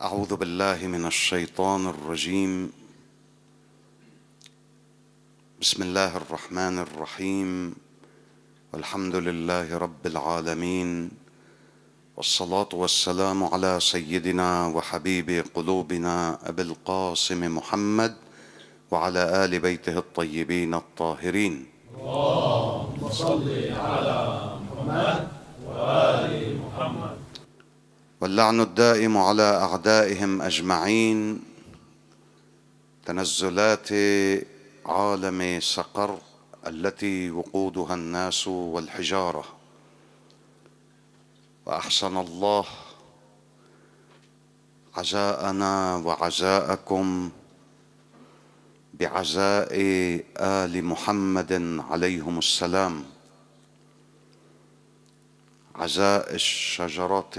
أعوذ بالله من الشيطان الرجيم بسم الله الرحمن الرحيم والحمد لله رب العالمين والصلاة والسلام على سيدنا وحبيب قلوبنا أبي القاسم محمد وعلى آل بيته الطيبين الطاهرين اللهم صل على محمد وآل واللعن الدائم على أعدائهم أجمعين تنزلات عالم سقر التي وقودها الناس والحجارة وأحسن الله عزاءنا وعزاءكم بعزاء آل محمد عليهم السلام عزاء الشجرة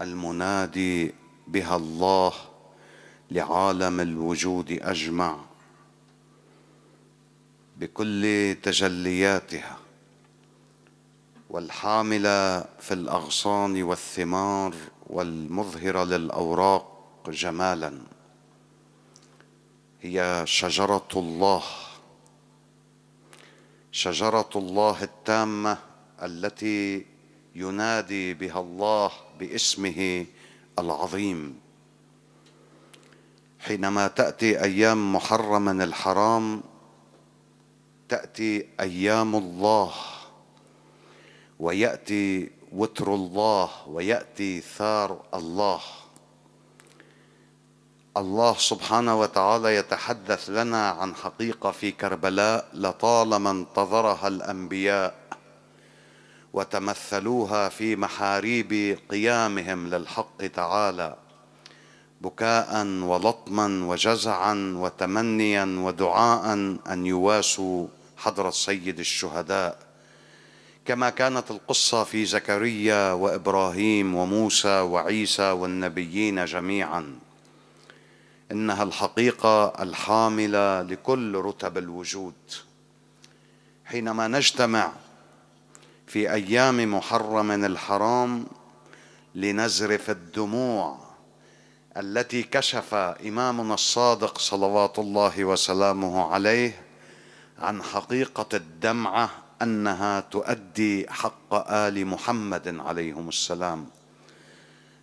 المنادي بها الله لعالم الوجود اجمع بكل تجلياتها والحامله في الاغصان والثمار والمظهره للاوراق جمالا هي شجره الله شجره الله التامه التي ينادي بها الله باسمه العظيم حينما تاتي ايام محرم الحرام تاتي ايام الله وياتي وتر الله وياتي ثار الله الله سبحانه وتعالى يتحدث لنا عن حقيقه في كربلاء لطالما انتظرها الانبياء وتمثلوها في محاريب قيامهم للحق تعالى بكاء ولطما وجزعا وتمنيا ودعاء ان يواسوا حضر السيد الشهداء كما كانت القصه في زكريا وابراهيم وموسى وعيسى والنبيين جميعا انها الحقيقه الحامله لكل رتب الوجود حينما نجتمع في ايام محرم الحرام لنزرف الدموع التي كشف امامنا الصادق صلوات الله وسلامه عليه عن حقيقه الدمعه انها تؤدي حق ال محمد عليهم السلام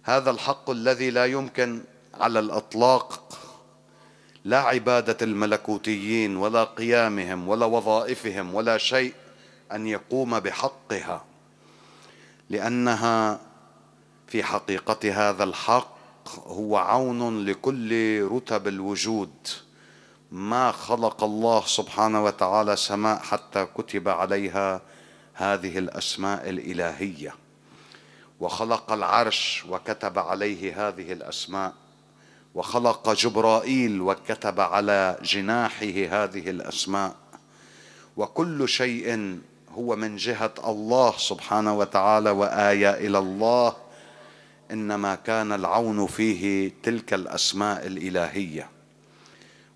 هذا الحق الذي لا يمكن على الاطلاق لا عباده الملكوتيين ولا قيامهم ولا وظائفهم ولا شيء ان يقوم بحقها لانها في حقيقه هذا الحق هو عون لكل رتب الوجود ما خلق الله سبحانه وتعالى سماء حتى كتب عليها هذه الاسماء الالهيه وخلق العرش وكتب عليه هذه الاسماء وخلق جبرائيل وكتب على جناحه هذه الاسماء وكل شيء هو من جهة الله سبحانه وتعالى وآية إلى الله إنما كان العون فيه تلك الأسماء الإلهية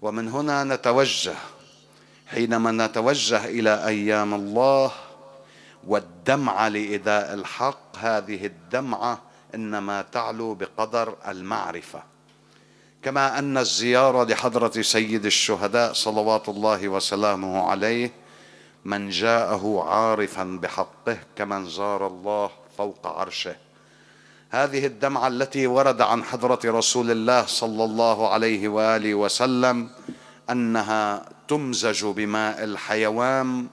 ومن هنا نتوجه حينما نتوجه إلى أيام الله والدمعة لإداء الحق هذه الدمعة إنما تعلو بقدر المعرفة كما أن الزيارة لحضرة سيد الشهداء صلوات الله وسلامه عليه من جاءه عارفا بحقه كمن زار الله فوق عرشه هذه الدمعة التي ورد عن حضرة رسول الله صلى الله عليه وآله وسلم أنها تمزج بماء الحيوان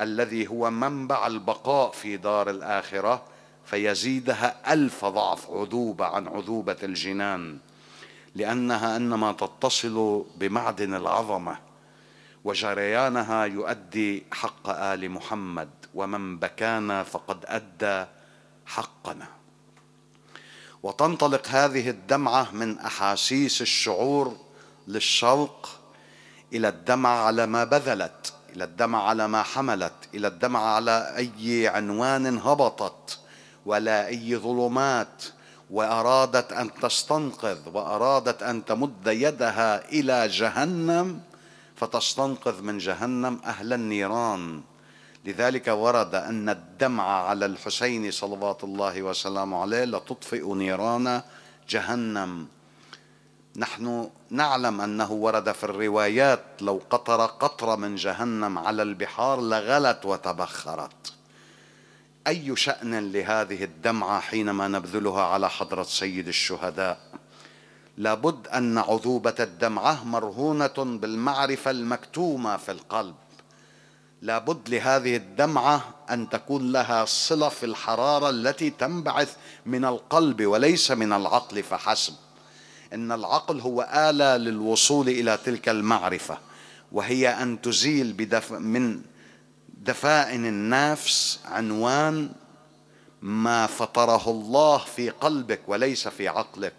الذي هو منبع البقاء في دار الآخرة فيزيدها ألف ضعف عذوبة عن عذوبة الجنان لأنها إنما تتصل بمعدن العظمة وجريانها يؤدي حق ال محمد ومن بكانا فقد ادى حقنا وتنطلق هذه الدمعه من احاسيس الشعور للشوق الى الدمعه على ما بذلت الى الدمعه على ما حملت الى الدمعه على اي عنوان هبطت ولا اي ظلمات وارادت ان تستنقذ وارادت ان تمد يدها الى جهنم فتستنقذ من جهنم أهل النيران لذلك ورد أن الدمع على الحسين صلوات الله وسلامه عليه لتطفئ نيران جهنم نحن نعلم أنه ورد في الروايات لو قطر قطرة من جهنم على البحار لغلت وتبخرت أي شأن لهذه الدمعة حينما نبذلها على حضرة سيد الشهداء لابد أن عذوبة الدمعة مرهونة بالمعرفة المكتومة في القلب لابد لهذه الدمعة أن تكون لها صلة في الحرارة التي تنبعث من القلب وليس من العقل فحسب إن العقل هو آلة للوصول إلى تلك المعرفة وهي أن تزيل بدف من دفائن النفس عنوان ما فطره الله في قلبك وليس في عقلك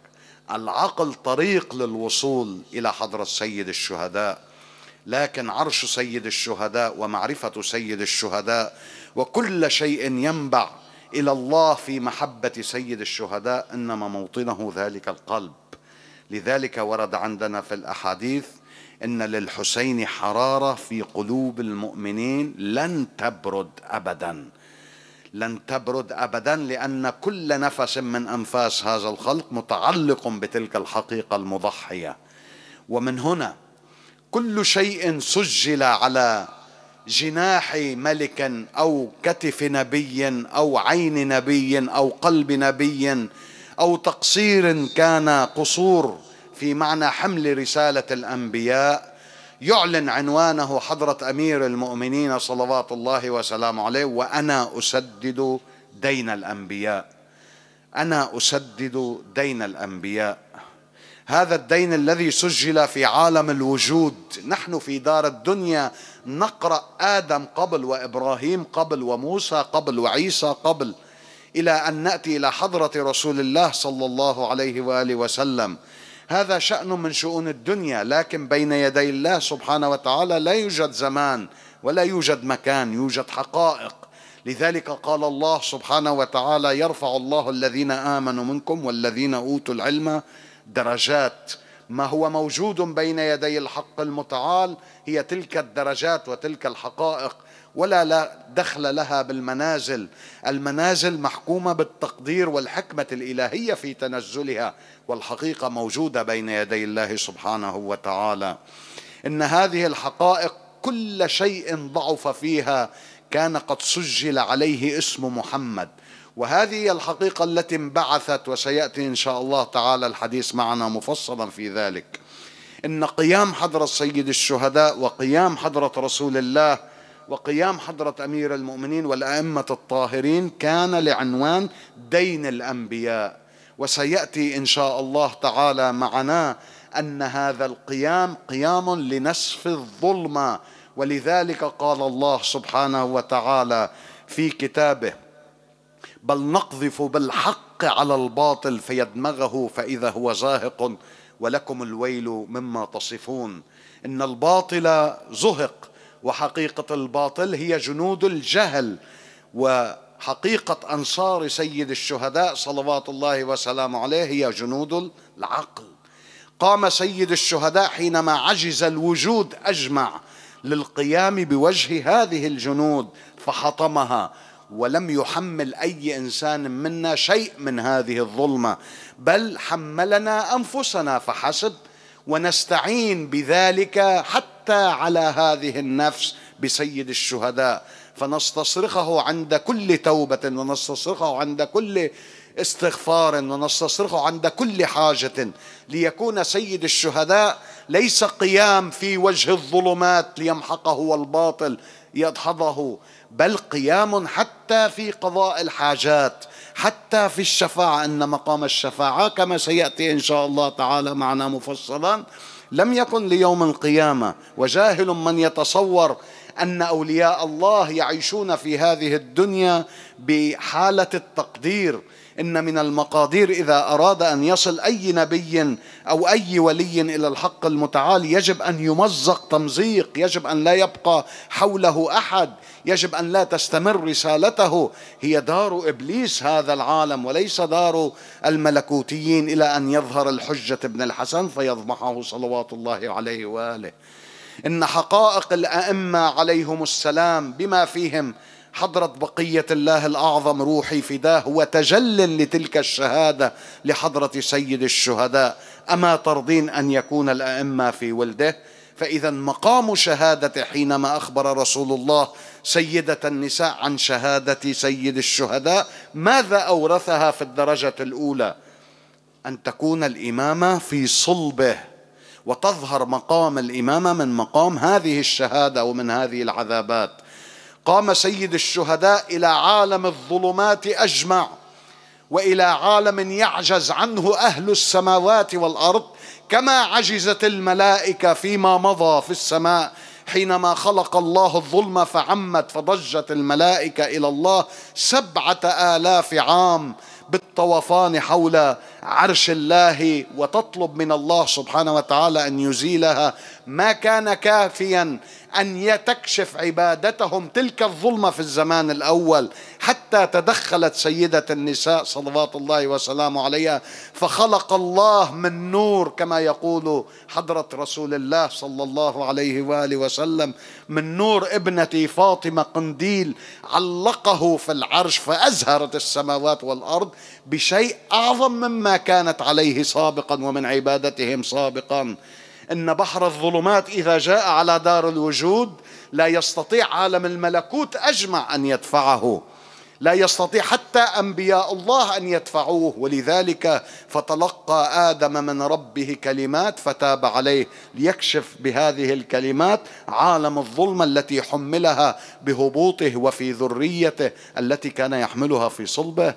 العقل طريق للوصول إلى حضرة سيد الشهداء لكن عرش سيد الشهداء ومعرفة سيد الشهداء وكل شيء ينبع إلى الله في محبة سيد الشهداء إنما موطنه ذلك القلب لذلك ورد عندنا في الأحاديث إن للحسين حرارة في قلوب المؤمنين لن تبرد أبداً لن تبرد ابدا لان كل نفس من انفاس هذا الخلق متعلق بتلك الحقيقه المضحيه ومن هنا كل شيء سجل على جناح ملك او كتف نبي او عين نبي او قلب نبي او تقصير كان قصور في معنى حمل رساله الانبياء يعلن عنوانه حضرة أمير المؤمنين صلوات الله وسلامه عليه وأنا أسدد دين الأنبياء أنا أسدد دين الأنبياء هذا الدين الذي سجل في عالم الوجود نحن في دار الدنيا نقرأ آدم قبل وإبراهيم قبل وموسى قبل وعيسى قبل إلى أن نأتي إلى حضرة رسول الله صلى الله عليه وآله وسلم هذا شأن من شؤون الدنيا لكن بين يدي الله سبحانه وتعالى لا يوجد زمان ولا يوجد مكان يوجد حقائق لذلك قال الله سبحانه وتعالى يرفع الله الذين آمنوا منكم والذين أوتوا العلم درجات ما هو موجود بين يدي الحق المتعال هي تلك الدرجات وتلك الحقائق ولا لا دخل لها بالمنازل المنازل محكومة بالتقدير والحكمة الإلهية في تنزلها والحقيقة موجودة بين يدي الله سبحانه وتعالى إن هذه الحقائق كل شيء ضعف فيها كان قد سجل عليه اسم محمد وهذه الحقيقة التي انبعثت وسيأتي إن شاء الله تعالى الحديث معنا مفصلا في ذلك إن قيام حضرة سيد الشهداء وقيام حضرة رسول الله وقيام حضرة أمير المؤمنين والأئمة الطاهرين كان لعنوان دين الأنبياء وسيأتي إن شاء الله تعالى معنا أن هذا القيام قيام لنسف الظلمة ولذلك قال الله سبحانه وتعالى في كتابه بل نقذف بالحق على الباطل فيدمغه فإذا هو زاهق ولكم الويل مما تصفون إن الباطل زهق وحقيقة الباطل هي جنود الجهل وحقيقة أنصار سيد الشهداء صلوات الله وسلامه عليه هي جنود العقل قام سيد الشهداء حينما عجز الوجود أجمع للقيام بوجه هذه الجنود فحطمها ولم يحمل اي انسان منا شيء من هذه الظلمه بل حملنا انفسنا فحسب ونستعين بذلك حتى على هذه النفس بسيد الشهداء فنستصرخه عند كل توبة ونستصرخه عند كل استغفار ونستصرخه عند كل حاجة ليكون سيد الشهداء ليس قيام في وجه الظلمات ليمحقه والباطل يدحضه بل قيام حتى في قضاء الحاجات حتى في الشفاعة إن مقام الشفاعة كما سيأتي إن شاء الله تعالى معنا مفصلا لم يكن ليوم القيامة وجاهل من يتصور أن أولياء الله يعيشون في هذه الدنيا بحالة التقدير إن من المقادير إذا أراد أن يصل أي نبي أو أي ولي إلى الحق المتعال يجب أن يمزق تمزيق يجب أن لا يبقى حوله أحد يجب أن لا تستمر رسالته هي دار إبليس هذا العالم وليس دار الملكوتيين إلى أن يظهر الحجة ابن الحسن فيضمحه صلوات الله عليه وآله إن حقائق الأئمة عليهم السلام بما فيهم حضرة بقية الله الأعظم روحي فداه وتجل لتلك الشهادة لحضرة سيد الشهداء أما ترضين أن يكون الأئمة في ولده فإذا مقام شهادة حينما أخبر رسول الله سيدة النساء عن شهادة سيد الشهداء ماذا أورثها في الدرجة الأولى أن تكون الإمامة في صلبه وتظهر مقام الإمامة من مقام هذه الشهادة ومن هذه العذابات قام سيد الشهداء إلى عالم الظلمات أجمع والى عالم يعجز عنه اهل السماوات والارض كما عجزت الملائكه فيما مضى في السماء حينما خلق الله الظلمة فعمت فضجت الملائكة إلى الله سبعة آلاف عام بالطوفان حول عرش الله وتطلب من الله سبحانه وتعالى أن يزيلها ما كان كافيا أن يتكشف عبادتهم تلك الظلمة في الزمان الأول حتى تدخلت سيدة النساء صلوات الله وسلامه عليها فخلق الله من نور كما يقول حضرة رسول الله صلى الله عليه وآله وسلم من نور ابنتي فاطمة قنديل علقه في العرش فأزهرت السماوات والأرض بشيء أعظم مما كانت عليه سابقا ومن عبادتهم سابقا إن بحر الظلمات إذا جاء على دار الوجود لا يستطيع عالم الملكوت أجمع أن يدفعه لا يستطيع حتى انبياء الله ان يدفعوه ولذلك فتلقى ادم من ربه كلمات فتاب عليه ليكشف بهذه الكلمات عالم الظلمه التي حملها بهبوطه وفي ذريته التي كان يحملها في صلبه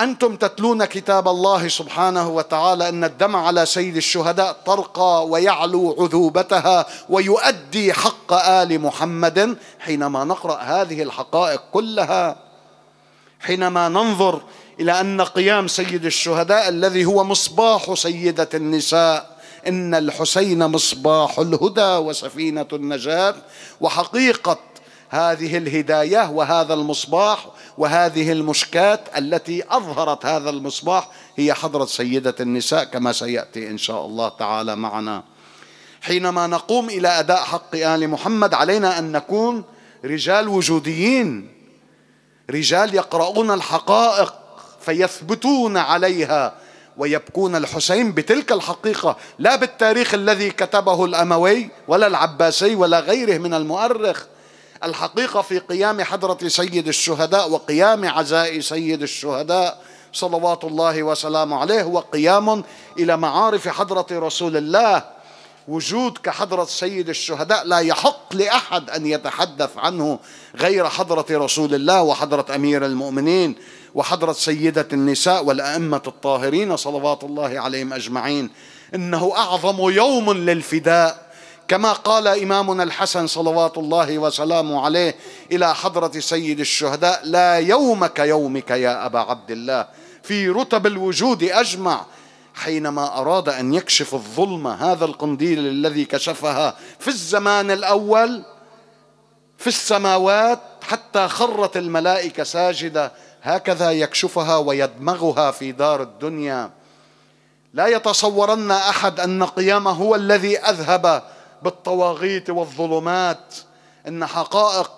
أنتم تتلون كتاب الله سبحانه وتعالى أن الدم على سيد الشهداء ترقى ويعلو عذوبتها ويؤدي حق آل محمد حينما نقرأ هذه الحقائق كلها حينما ننظر إلى أن قيام سيد الشهداء الذي هو مصباح سيدة النساء إن الحسين مصباح الهدى وسفينة النجاة وحقيقة هذه الهدايه وهذا المصباح وهذه المشكاه التي اظهرت هذا المصباح هي حضره سيده النساء كما سياتي ان شاء الله تعالى معنا. حينما نقوم الى اداء حق ال محمد علينا ان نكون رجال وجوديين رجال يقرؤون الحقائق فيثبتون عليها ويبكون الحسين بتلك الحقيقة لا بالتاريخ الذي كتبه الأموي ولا العباسي ولا غيره من المؤرخ الحقيقة في قيام حضرة سيد الشهداء وقيام عزاء سيد الشهداء صلوات الله وسلامه عليه هو قيام إلى معارف حضرة رسول الله وجود كحضرة سيد الشهداء لا يحق لأحد أن يتحدث عنه غير حضرة رسول الله وحضرة أمير المؤمنين وحضرة سيدة النساء والأئمة الطاهرين صلوات الله عليهم أجمعين إنه أعظم يوم للفداء كما قال إمامنا الحسن صلوات الله وسلامه عليه إلى حضرة سيد الشهداء لا يوم كيومك يا أبا عبد الله في رتب الوجود أجمع حينما أراد أن يكشف الظلمة هذا القنديل الذي كشفها في الزمان الأول في السماوات حتى خرت الملائكة ساجدة هكذا يكشفها ويدمغها في دار الدنيا لا يتصورن أحد أن قيامه هو الذي أذهب بالطواغيت والظلمات إن حقائق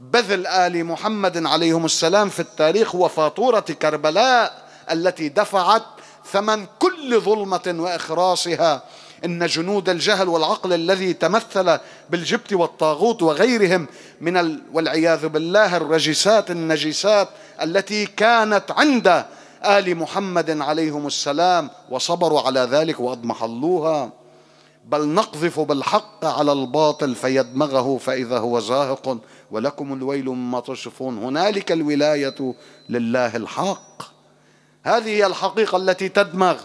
بذل آل محمد عليهم السلام في التاريخ وفاتورة كربلاء التي دفعت ثمن كل ظلمة وإخراصها إن جنود الجهل والعقل الذي تمثل بالجبت والطاغوت وغيرهم من ال... والعياذ بالله الرجسات النجسات التي كانت عند آل محمد عليهم السلام وصبروا على ذلك وأضمحلوها بل نقذف بالحق على الباطل فيدمغه فإذا هو زاهق ولكم الويل مما تصفون هنالك الولاية لله الحق هذه هي الحقيقة التي تدمغ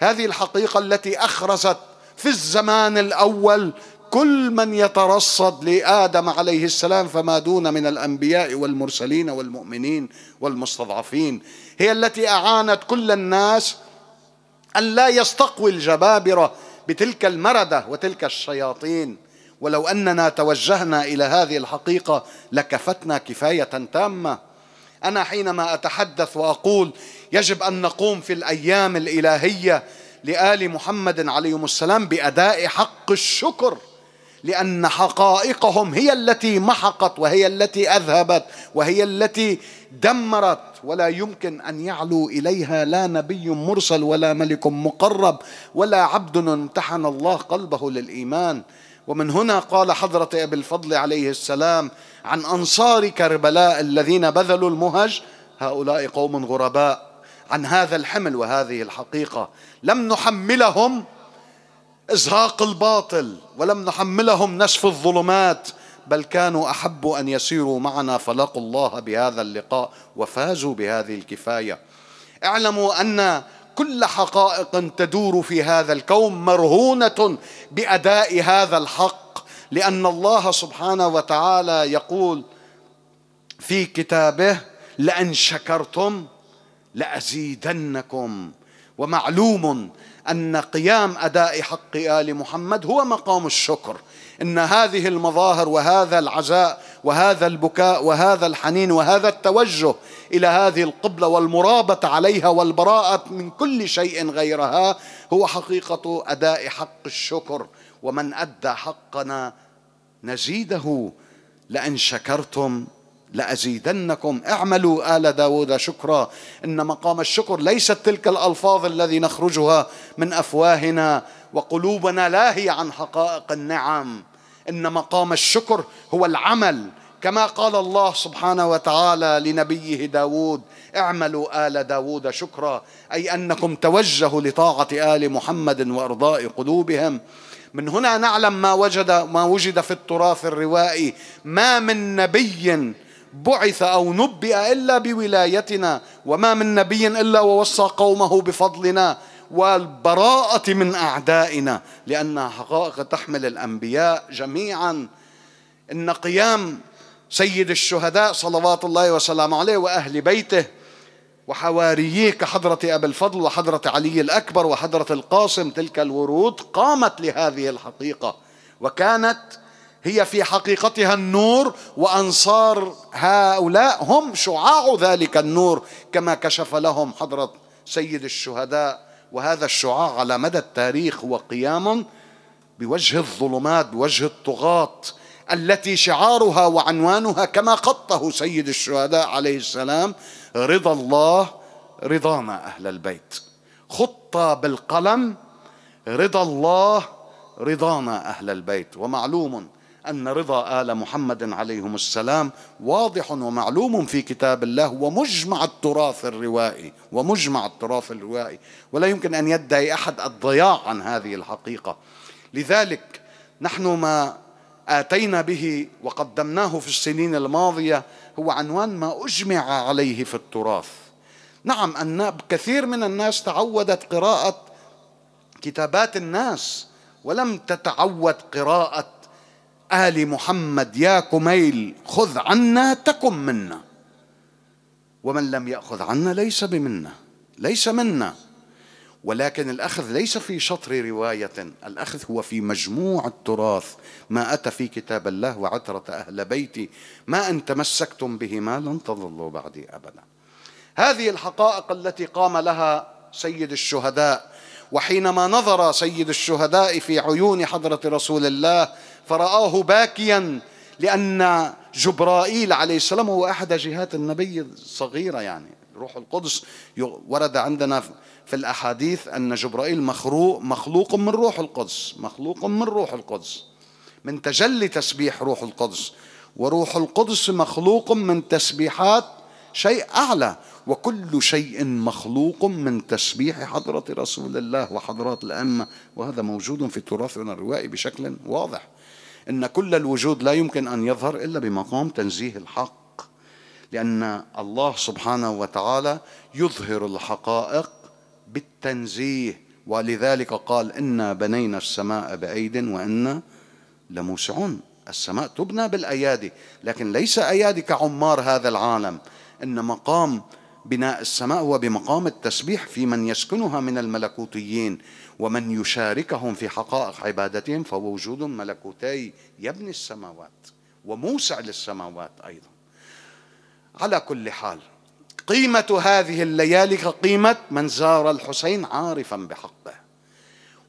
هذه الحقيقة التي أخرست في الزمان الأول كل من يترصد لآدم عليه السلام فما دون من الأنبياء والمرسلين والمؤمنين والمستضعفين هي التي أعانت كل الناس أن لا يستقوي الجبابرة بتلك المردة وتلك الشياطين ولو أننا توجهنا إلى هذه الحقيقة لكفتنا كفاية تامة أنا حينما أتحدث وأقول يجب أن نقوم في الأيام الإلهية لآل محمد عليهم السلام بأداء حق الشكر لأن حقائقهم هي التي محقت وهي التي أذهبت وهي التي دمرت ولا يمكن ان يعلو اليها لا نبي مرسل ولا ملك مقرب ولا عبد امتحن الله قلبه للايمان ومن هنا قال حضرة أبي الفضل عليه السلام عن أنصار كربلاء الذين بذلوا المهج هؤلاء قوم غرباء عن هذا الحمل وهذه الحقيقة لم نحملهم إزهاق الباطل ولم نحملهم نسف الظلمات بل كانوا احب ان يسيروا معنا فلقوا الله بهذا اللقاء وفازوا بهذه الكفايه اعلموا ان كل حقائق تدور في هذا الكون مرهونه باداء هذا الحق لان الله سبحانه وتعالى يقول في كتابه لان شكرتم لازيدنكم ومعلوم ان قيام اداء حق ال محمد هو مقام الشكر ان هذه المظاهر وهذا العزاء وهذا البكاء وهذا الحنين وهذا التوجه الى هذه القبله والمرابطه عليها والبراءه من كل شيء غيرها هو حقيقه اداء حق الشكر ومن ادى حقنا نزيده لان شكرتم لأزيدنكم اعملوا آل داود شكرا إن مقام الشكر ليست تلك الألفاظ الذي نخرجها من أفواهنا وقلوبنا لاهية عن حقائق النعم إن مقام الشكر هو العمل كما قال الله سبحانه وتعالى لنبيه داود اعملوا آل داود شكرا أي أنكم توجهوا لطاعة آل محمد وإرضاء قلوبهم من هنا نعلم ما وجد ما وجد في التراث الروائي ما من نبي بعث او نبئ الا بولايتنا وما من نبي الا ووصى قومه بفضلنا والبراءة من أعدائنا لأنها حقائق تحمل الأنبياء جميعا إن قيام سيد الشهداء صلوات الله وسلامه عليه وأهل بيته وحواريه كحضرة أبي الفضل وحضرة علي الأكبر وحضرة القاسم تلك الورود قامت لهذه الحقيقة وكانت هي في حقيقتها النور وأنصار هؤلاء هم شعاع ذلك النور كما كشف لهم حضرة سيد الشهداء وهذا الشعاع على مدى التاريخ هو قيام بوجه الظلمات بوجه الطغاة التي شعارها وعنوانها كما خطه سيد الشهداء عليه السلام رضا الله رضانا أهل البيت خطة بالقلم رضا الله رضانا أهل البيت ومعلوم أن رضا آل محمد عليهم السلام واضح ومعلوم في كتاب الله ومجمع التراث الروائي ومجمع التراث الروائي ولا يمكن أن يدعي أحد الضياع عن هذه الحقيقة لذلك نحن ما آتينا به وقدمناه في السنين الماضية هو عنوان ما أجمع عليه في التراث نعم أن كثير من الناس تعودت قراءة كتابات الناس ولم تتعود قراءة آل محمد يا كميل خذ عنا تكن منا ومن لم يأخذ عنا ليس بمنا ليس منا ولكن الأخذ ليس في شطر رواية الأخذ هو في مجموع التراث ما أتى في كتاب الله وعترة أهل بيتي ما إن تمسكتم بهما لن تظلوا بعدي أبدا هذه الحقائق التي قام لها سيد الشهداء وحينما نظر سيد الشهداء في عيون حضرة رسول الله فرآه باكيا لأن جبرائيل عليه السلام هو أحد جهات النبي الصغيرة يعني روح القدس ورد عندنا في الأحاديث أن جبرائيل مخلوق مخلوق من روح القدس مخلوق من روح القدس من تجلي تسبيح روح القدس وروح القدس مخلوق من تسبيحات شيء أعلى وكل شيء مخلوق من تسبيح حضرة رسول الله وحضرات الأمة وهذا موجود في تراثنا الروائي بشكل واضح أن كل الوجود لا يمكن أن يظهر إلا بمقام تنزيه الحق لأن الله سبحانه وتعالى يظهر الحقائق بالتنزيه ولذلك قال إنا بنينا السماء بأيد وإنا لموسعون السماء تبنى بالأيادي لكن ليس أيادي كعمار هذا العالم إن مقام بناء السماء هو بمقام التسبيح في من يسكنها من الملكوتيين ومن يشاركهم في حقائق عبادتهم فهو وجود ملكوتي يبني السماوات وموسع للسماوات أيضا على كل حال قيمة هذه الليالي كقيمة من زار الحسين عارفا بحقه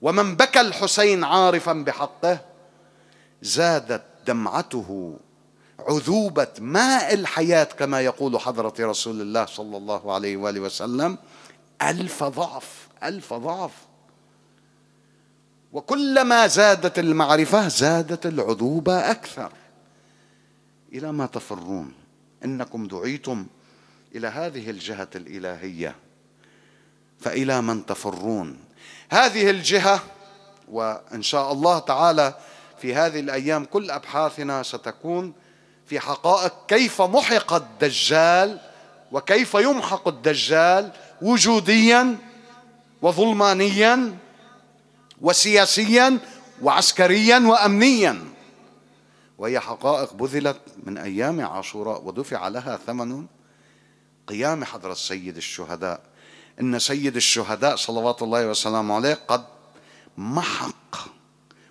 ومن بكى الحسين عارفا بحقه زادت دمعته عذوبة ماء الحياة كما يقول حضرة رسول الله صلى الله عليه وآله وسلم ألف ضعف ألف ضعف وكلما زادت المعرفة زادت العذوبة أكثر إلى ما تفرون إنكم دعيتم إلى هذه الجهة الإلهية فإلى من تفرون هذه الجهة وإن شاء الله تعالى في هذه الأيام كل أبحاثنا ستكون في حقائق كيف محق الدجال وكيف يمحق الدجال وجوديا وظلمانيا وسياسيا وعسكريا وامنيا وهي حقائق بذلت من ايام عاشوراء ودفع لها ثمن قيام حضره سيد الشهداء ان سيد الشهداء صلوات الله وسلامه عليه قد محق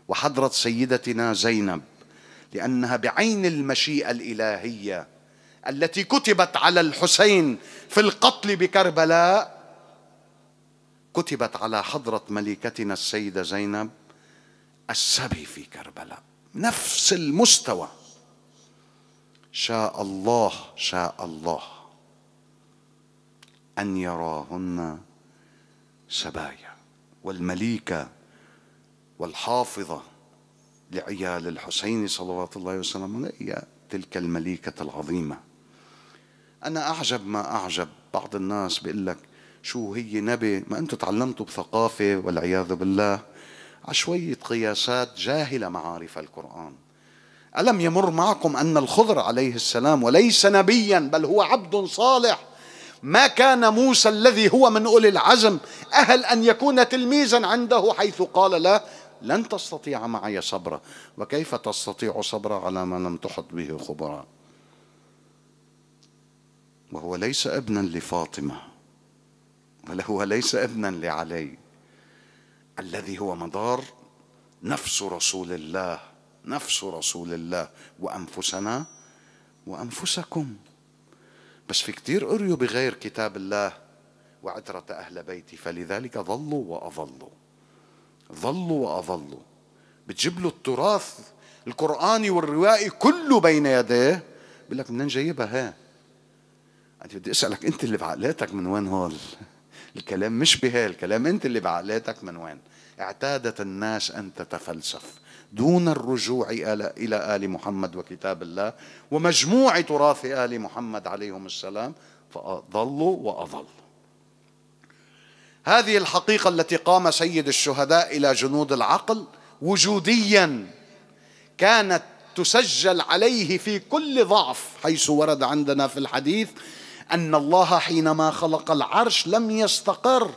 وحضره سيدتنا زينب لانها بعين المشيئه الالهيه التي كتبت على الحسين في القتل بكربلاء كتبت على حضرة ملكتنا السيدة زينب السبي في كربلاء نفس المستوى شاء الله شاء الله أن يراهن سبايا والمليكة والحافظة لعيال الحسين صلوات الله وسلامه هي تلك المليكة العظيمة أنا أعجب ما أعجب بعض الناس بيقول لك شو هي نبي ما انتم تعلمتوا بثقافه والعياذ بالله عشويه قياسات جاهله معارف القران الم يمر معكم ان الخضر عليه السلام وليس نبيا بل هو عبد صالح ما كان موسى الذي هو من اولي العزم اهل ان يكون تلميذا عنده حيث قال لا لن تستطيع معي صبرا وكيف تستطيع صبرا على ما لم تحط به خبرا وهو ليس ابنا لفاطمه بل هو ليس ابنا لعلي الذي هو مدار نفس رسول الله نفس رسول الله وأنفسنا وأنفسكم بس في كثير قريوا بغير كتاب الله وعترة أهل بيتي فلذلك ظلوا وأظلوا ظلوا وأظلوا بتجيب له التراث القرآني والروائي كله بين يديه بقول لك منين جايبها ها أنت بدي أسألك أنت اللي بعقلاتك من وين هول الكلام مش الكلام أنت اللي بعقلاتك من وين اعتادت الناس أن تتفلسف دون الرجوع إلى آل محمد وكتاب الله ومجموع تراث آل محمد عليهم السلام فأضلوا وأضلوا هذه الحقيقة التي قام سيد الشهداء إلى جنود العقل وجوديا كانت تسجل عليه في كل ضعف حيث ورد عندنا في الحديث أن الله حينما خلق العرش لم يستقر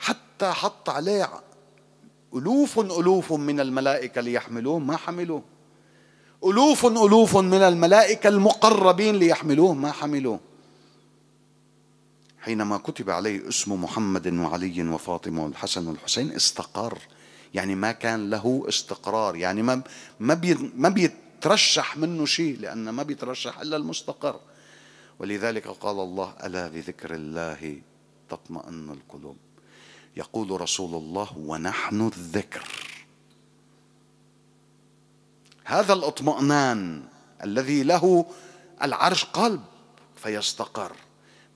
حتى حط عليه ألوف ألوف من الملائكة ليحملوه ما حملوه ألوف ألوف من الملائكة المقربين ليحملوه ما حملوه حينما كتب عليه اسم محمد وعلي وفاطمة والحسن والحسين استقر يعني ما كان له استقرار يعني ما ما بيترشح منه شيء لأن ما بيترشح إلا المستقر ولذلك قال الله ألا بذكر الله تطمئن القلوب يقول رسول الله ونحن الذكر هذا الاطمئنان الذي له العرش قلب فيستقر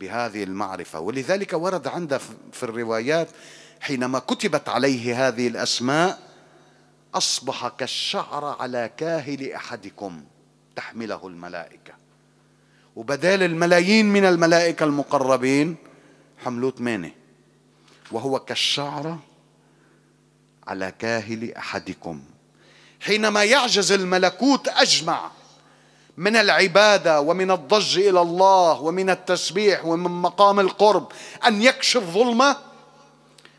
بهذه المعرفة ولذلك ورد عند في الروايات حينما كتبت عليه هذه الأسماء أصبح كالشعر على كاهل أحدكم تحمله الملائكة وبدال الملايين من الملائكة المقربين حملوه ثمانية وهو كالشعرة على كاهل أحدكم حينما يعجز الملكوت أجمع من العبادة ومن الضج إلى الله ومن التسبيح ومن مقام القرب أن يكشف ظلمه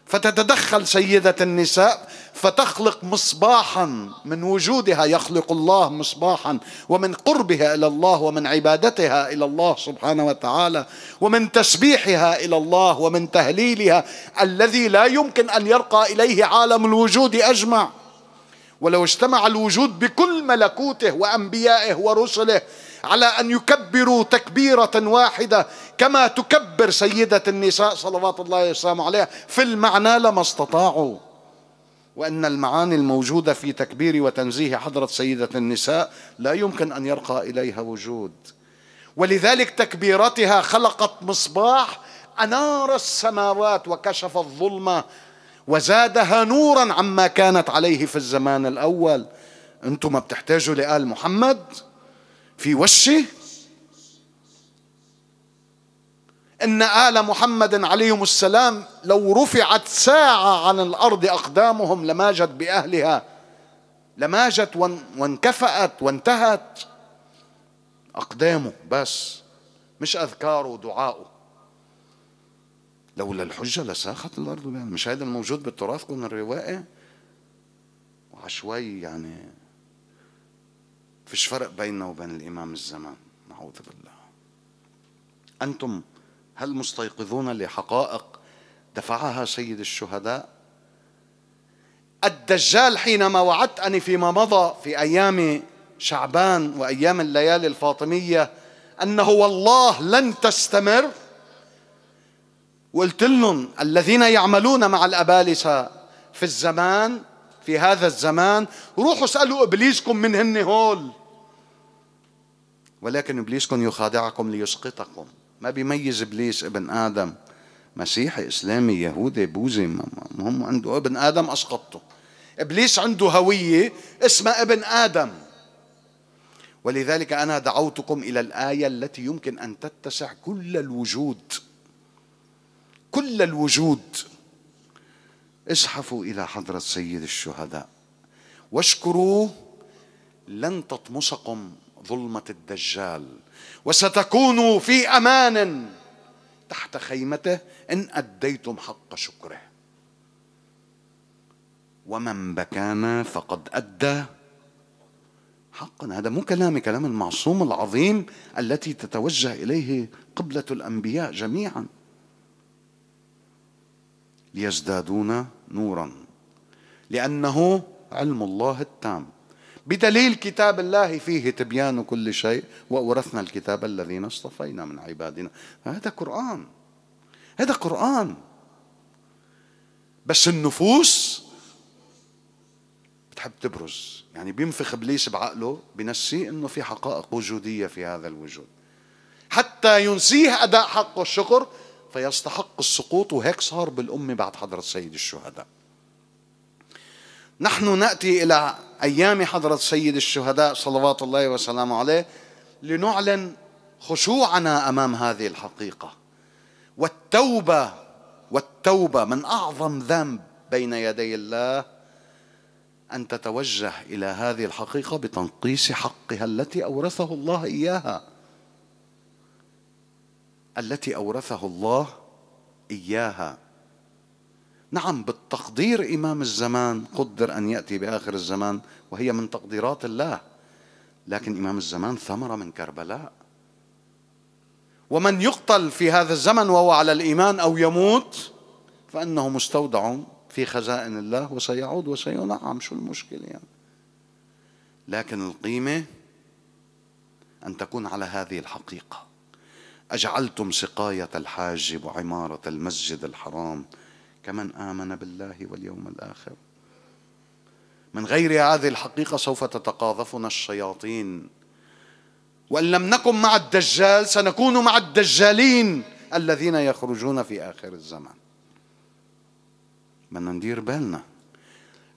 فتتدخل سيدة النساء فتخلق مصباحا من وجودها يخلق الله مصباحا ومن قربها الى الله ومن عبادتها الى الله سبحانه وتعالى ومن تسبيحها الى الله ومن تهليلها الذي لا يمكن ان يرقى اليه عالم الوجود اجمع ولو اجتمع الوجود بكل ملكوته وانبيائه ورسله على ان يكبروا تكبيره واحده كما تكبر سيده النساء صلوات الله وسلامه عليها في المعنى لما استطاعوا وأن المعاني الموجودة في تكبير وتنزيه حضرة سيدة النساء لا يمكن أن يرقى إليها وجود ولذلك تكبيرتها خلقت مصباح أنار السماوات وكشف الظلمة وزادها نورا عما كانت عليه في الزمان الأول أنتم ما بتحتاجوا لآل محمد في وشه إن آل محمد عليهم السلام لو رفعت ساعة عن الأرض أقدامهم لماجت بأهلها لماجت وانكفأت وانتهت أقدامه بس مش أذكاره ودعائه لولا الحجة لساخت الأرض يعني مش هذا الموجود من الروائي وعشوائي يعني فيش فرق بيننا وبين الإمام الزمان نعوذ بالله أنتم هل مستيقظون لحقائق دفعها سيد الشهداء الدجال حينما وعدتني فيما مضى في أيام شعبان وأيام الليالي الفاطمية أنه والله لن تستمر وقلت لهم الذين يعملون مع الأبالسة في الزمان في هذا الزمان روحوا اسألوا إبليسكم من هن هول ولكن إبليسكم يخادعكم ليسقطكم ما بيميز ابليس ابن ادم مسيحي اسلامي يهودي بوذي المهم عنده ابن ادم اسقطته ابليس عنده هويه اسمها ابن ادم ولذلك انا دعوتكم الى الايه التي يمكن ان تتسع كل الوجود كل الوجود ازحفوا الى حضره سيد الشهداء واشكروا لن تطمسكم ظلمه الدجال وستكونوا في امان تحت خيمته ان اديتم حق شكره ومن بكانا فقد ادى حقا هذا مو كلامي كلام المعصوم العظيم التي تتوجه اليه قبله الانبياء جميعا ليزدادون نورا لانه علم الله التام بدليل كتاب الله فيه تبيان كل شيء وأورثنا الكتاب الذين اصطفينا من عبادنا هذا قرآن هذا قرآن بس النفوس بتحب تبرز يعني بينفخ ابليس بعقله بنسيه انه في حقائق وجوديه في هذا الوجود حتى ينسيه اداء حقه الشكر فيستحق السقوط وهيك صار بالامه بعد حضره سيد الشهداء نحن ناتي الى ايام حضره سيد الشهداء صلوات الله وسلامه عليه لنعلن خشوعنا امام هذه الحقيقه والتوبه والتوبه من اعظم ذنب بين يدي الله ان تتوجه الى هذه الحقيقه بتنقيص حقها التي اورثه الله اياها التي اورثه الله اياها نعم بالتقدير إمام الزمان قدر أن يأتي بآخر الزمان وهي من تقديرات الله لكن إمام الزمان ثمرة من كربلاء ومن يقتل في هذا الزمن وهو على الإيمان أو يموت فإنه مستودع في خزائن الله وسيعود وسينعم شو المشكلة يعني لكن القيمة أن تكون على هذه الحقيقة أجعلتم سقاية الحاج وعمارة المسجد الحرام كمن آمن بالله واليوم الآخر من غير هذه الحقيقة سوف تتقاذفنا الشياطين وإن لم نكن مع الدجال سنكون مع الدجالين الذين يخرجون في آخر الزمان بدنا ندير بالنا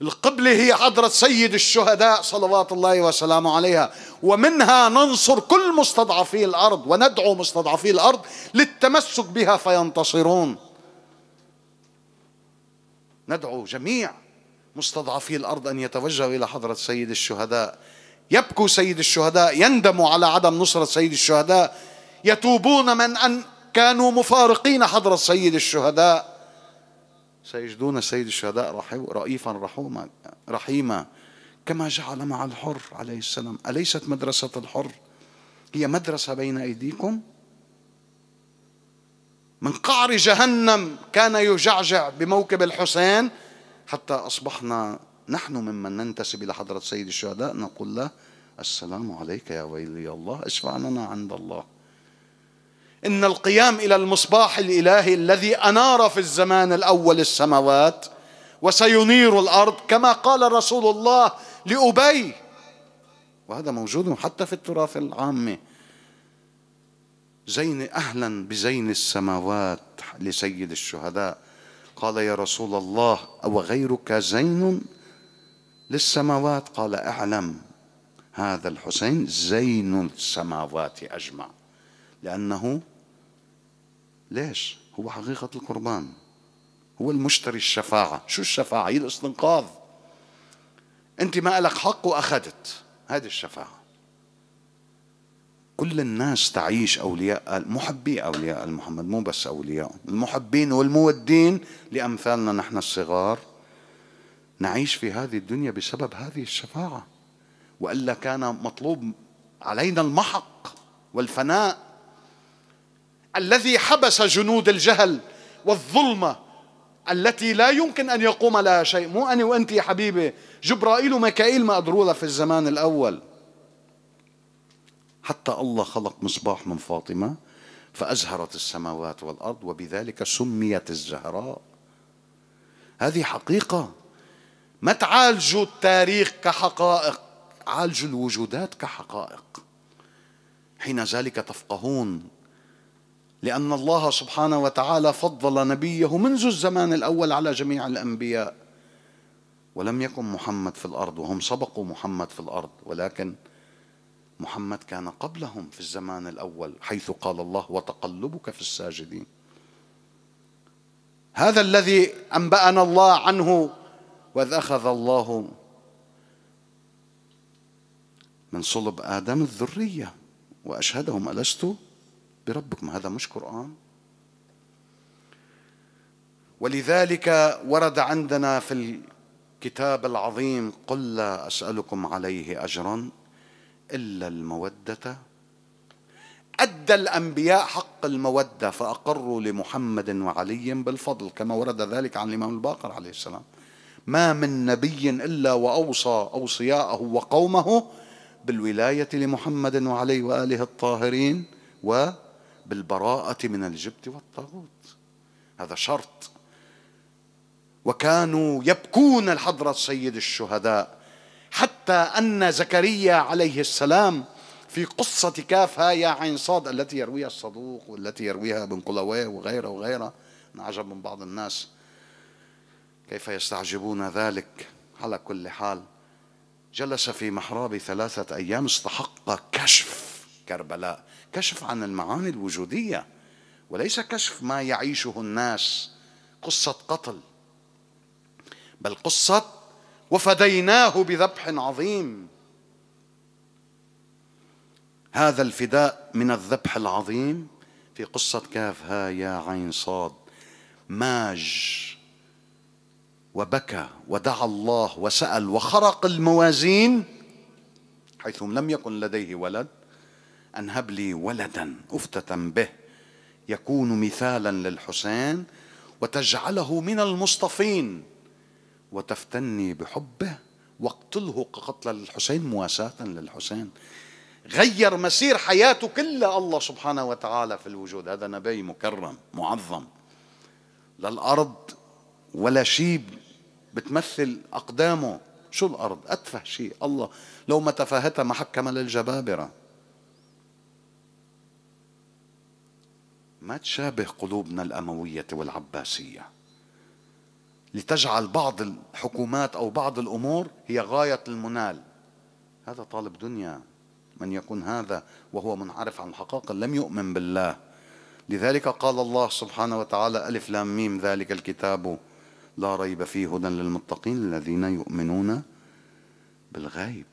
القبلة هي حضرة سيد الشهداء صلوات الله وسلامه عليها ومنها ننصر كل مستضعفي الأرض وندعو مستضعفي الأرض للتمسك بها فينتصرون ندعو جميع مستضعفي الارض ان يتوجهوا الى حضره سيد الشهداء يبكوا سيد الشهداء يندموا على عدم نصره سيد الشهداء يتوبون من ان كانوا مفارقين حضره سيد الشهداء سيجدون سيد الشهداء رئيفا رحوما رحيما كما جعل مع الحر عليه السلام اليست مدرسه الحر هي مدرسه بين ايديكم من قعر جهنم كان يجعجع بموكب الحسين حتى أصبحنا نحن ممن ننتسب إلى حضرة سيد الشهداء نقول له السلام عليك يا ويلي الله اشفع لنا عند الله إن القيام إلى المصباح الإلهي الذي أنار في الزمان الأول السماوات وسينير الأرض كما قال رسول الله لأبي وهذا موجود حتى في التراث العامي زين أهلا بزين السماوات لسيد الشهداء قال يا رسول الله أو غيرك زين للسماوات قال أعلم هذا الحسين زين السماوات أجمع لأنه ليش هو حقيقة القربان هو المشتري الشفاعة شو الشفاعة هي الاستنقاذ أنت ما لك حق وأخذت هذه الشفاعة كل الناس تعيش أولياء محبي أولياء محمد مو بس أولياء المحبين والمودين لأمثالنا نحن الصغار نعيش في هذه الدنيا بسبب هذه الشفاعة وإلا كان مطلوب علينا المحق والفناء الذي حبس جنود الجهل والظلمة التي لا يمكن أن يقوم لها شيء مو أنا وأنت يا حبيبي جبرائيل وميكائيل ما قدروا في الزمان الأول حتى الله خلق مصباح من فاطمة فأزهرت السماوات والأرض وبذلك سميت الزهراء هذه حقيقة ما تعالجوا التاريخ كحقائق عالجوا الوجودات كحقائق حين ذلك تفقهون لأن الله سبحانه وتعالى فضل نبيه منذ الزمان الأول على جميع الأنبياء ولم يكن محمد في الأرض وهم سبقوا محمد في الأرض ولكن محمد كان قبلهم في الزمان الاول حيث قال الله وتقلبك في الساجدين هذا الذي انبانا الله عنه واذ اخذ الله من صلب ادم الذريه واشهدهم الست بربكم هذا مش قران ولذلك ورد عندنا في الكتاب العظيم قل لا اسالكم عليه اجرا إلا المودة أدى الأنبياء حق المودة فأقروا لمحمد وعلي بالفضل كما ورد ذلك عن الإمام الباقر عليه السلام ما من نبي إلا وأوصى أوصياءه وقومه بالولاية لمحمد وعلي وآله الطاهرين وبالبراءة من الجبت والطاغوت هذا شرط وكانوا يبكون الحضرة سيد الشهداء حتى أن زكريا عليه السلام في قصة كافها يا عين صاد التي يرويها الصدوق والتي يرويها ابن قلاويه وغيره وغيره نعجب من بعض الناس كيف يستعجبون ذلك على كل حال جلس في محراب ثلاثة أيام استحق كشف كربلاء كشف عن المعاني الوجودية وليس كشف ما يعيشه الناس قصة قتل بل قصة وفديناه بذبح عظيم هذا الفداء من الذبح العظيم في قصة كاف ها يا عين صاد ماج وبكى ودعا الله وسأل وخرق الموازين حيث لم يكن لديه ولد أن هب لي ولدا أفتة به يكون مثالا للحسين وتجعله من المصطفين وتفتني بحبه واقتله قتل الحسين مواساة للحسين غير مسير حياته كلها الله سبحانه وتعالى في الوجود هذا نبي مكرم معظم للأرض ولا شيء بتمثل أقدامه شو الأرض أتفه شيء الله لو ما تفاهتها ما حكم للجبابرة ما تشابه قلوبنا الأموية والعباسية لتجعل بعض الحكومات أو بعض الأمور هي غاية المنال هذا طالب دنيا من يكون هذا وهو منعرف عن الحقائق لم يؤمن بالله لذلك قال الله سبحانه وتعالى ألف لام ميم ذلك الكتاب لا ريب فيه هدى للمتقين الذين يؤمنون بالغيب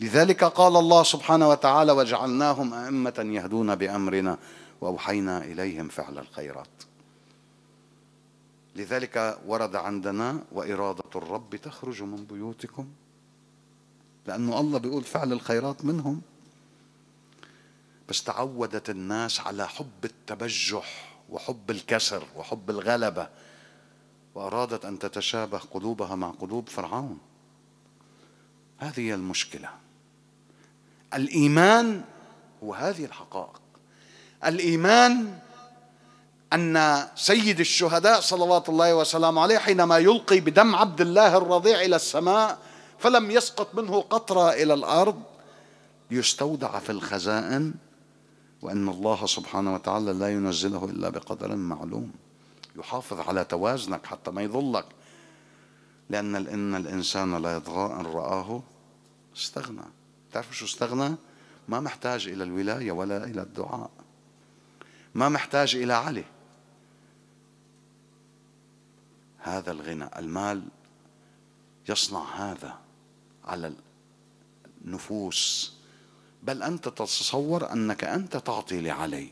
لذلك قال الله سبحانه وتعالى وجعلناهم أئمة يهدون بأمرنا وأوحينا إليهم فعل الخيرات لذلك ورد عندنا وإرادة الرب تخرج من بيوتكم لأنه الله بيقول فعل الخيرات منهم بس تعودت الناس على حب التبجح وحب الكسر وحب الغلبة وأرادت أن تتشابه قلوبها مع قلوب فرعون هذه هي المشكلة الإيمان هو هذه الحقائق الإيمان أن سيد الشهداء صلوات الله وسلامه عليه حينما يلقي بدم عبد الله الرضيع إلى السماء فلم يسقط منه قطرة إلى الأرض ليستودع في الخزائن وأن الله سبحانه وتعالى لا ينزله إلا بقدر معلوم يحافظ على توازنك حتى ما يضلك لأن إن الإنسان لا يطغى أن رآه استغنى تعرف شو استغنى؟ ما محتاج إلى الولاية ولا إلى الدعاء ما محتاج إلى علي هذا الغنى المال يصنع هذا على النفوس بل أنت تتصور أنك أنت تعطي لعلي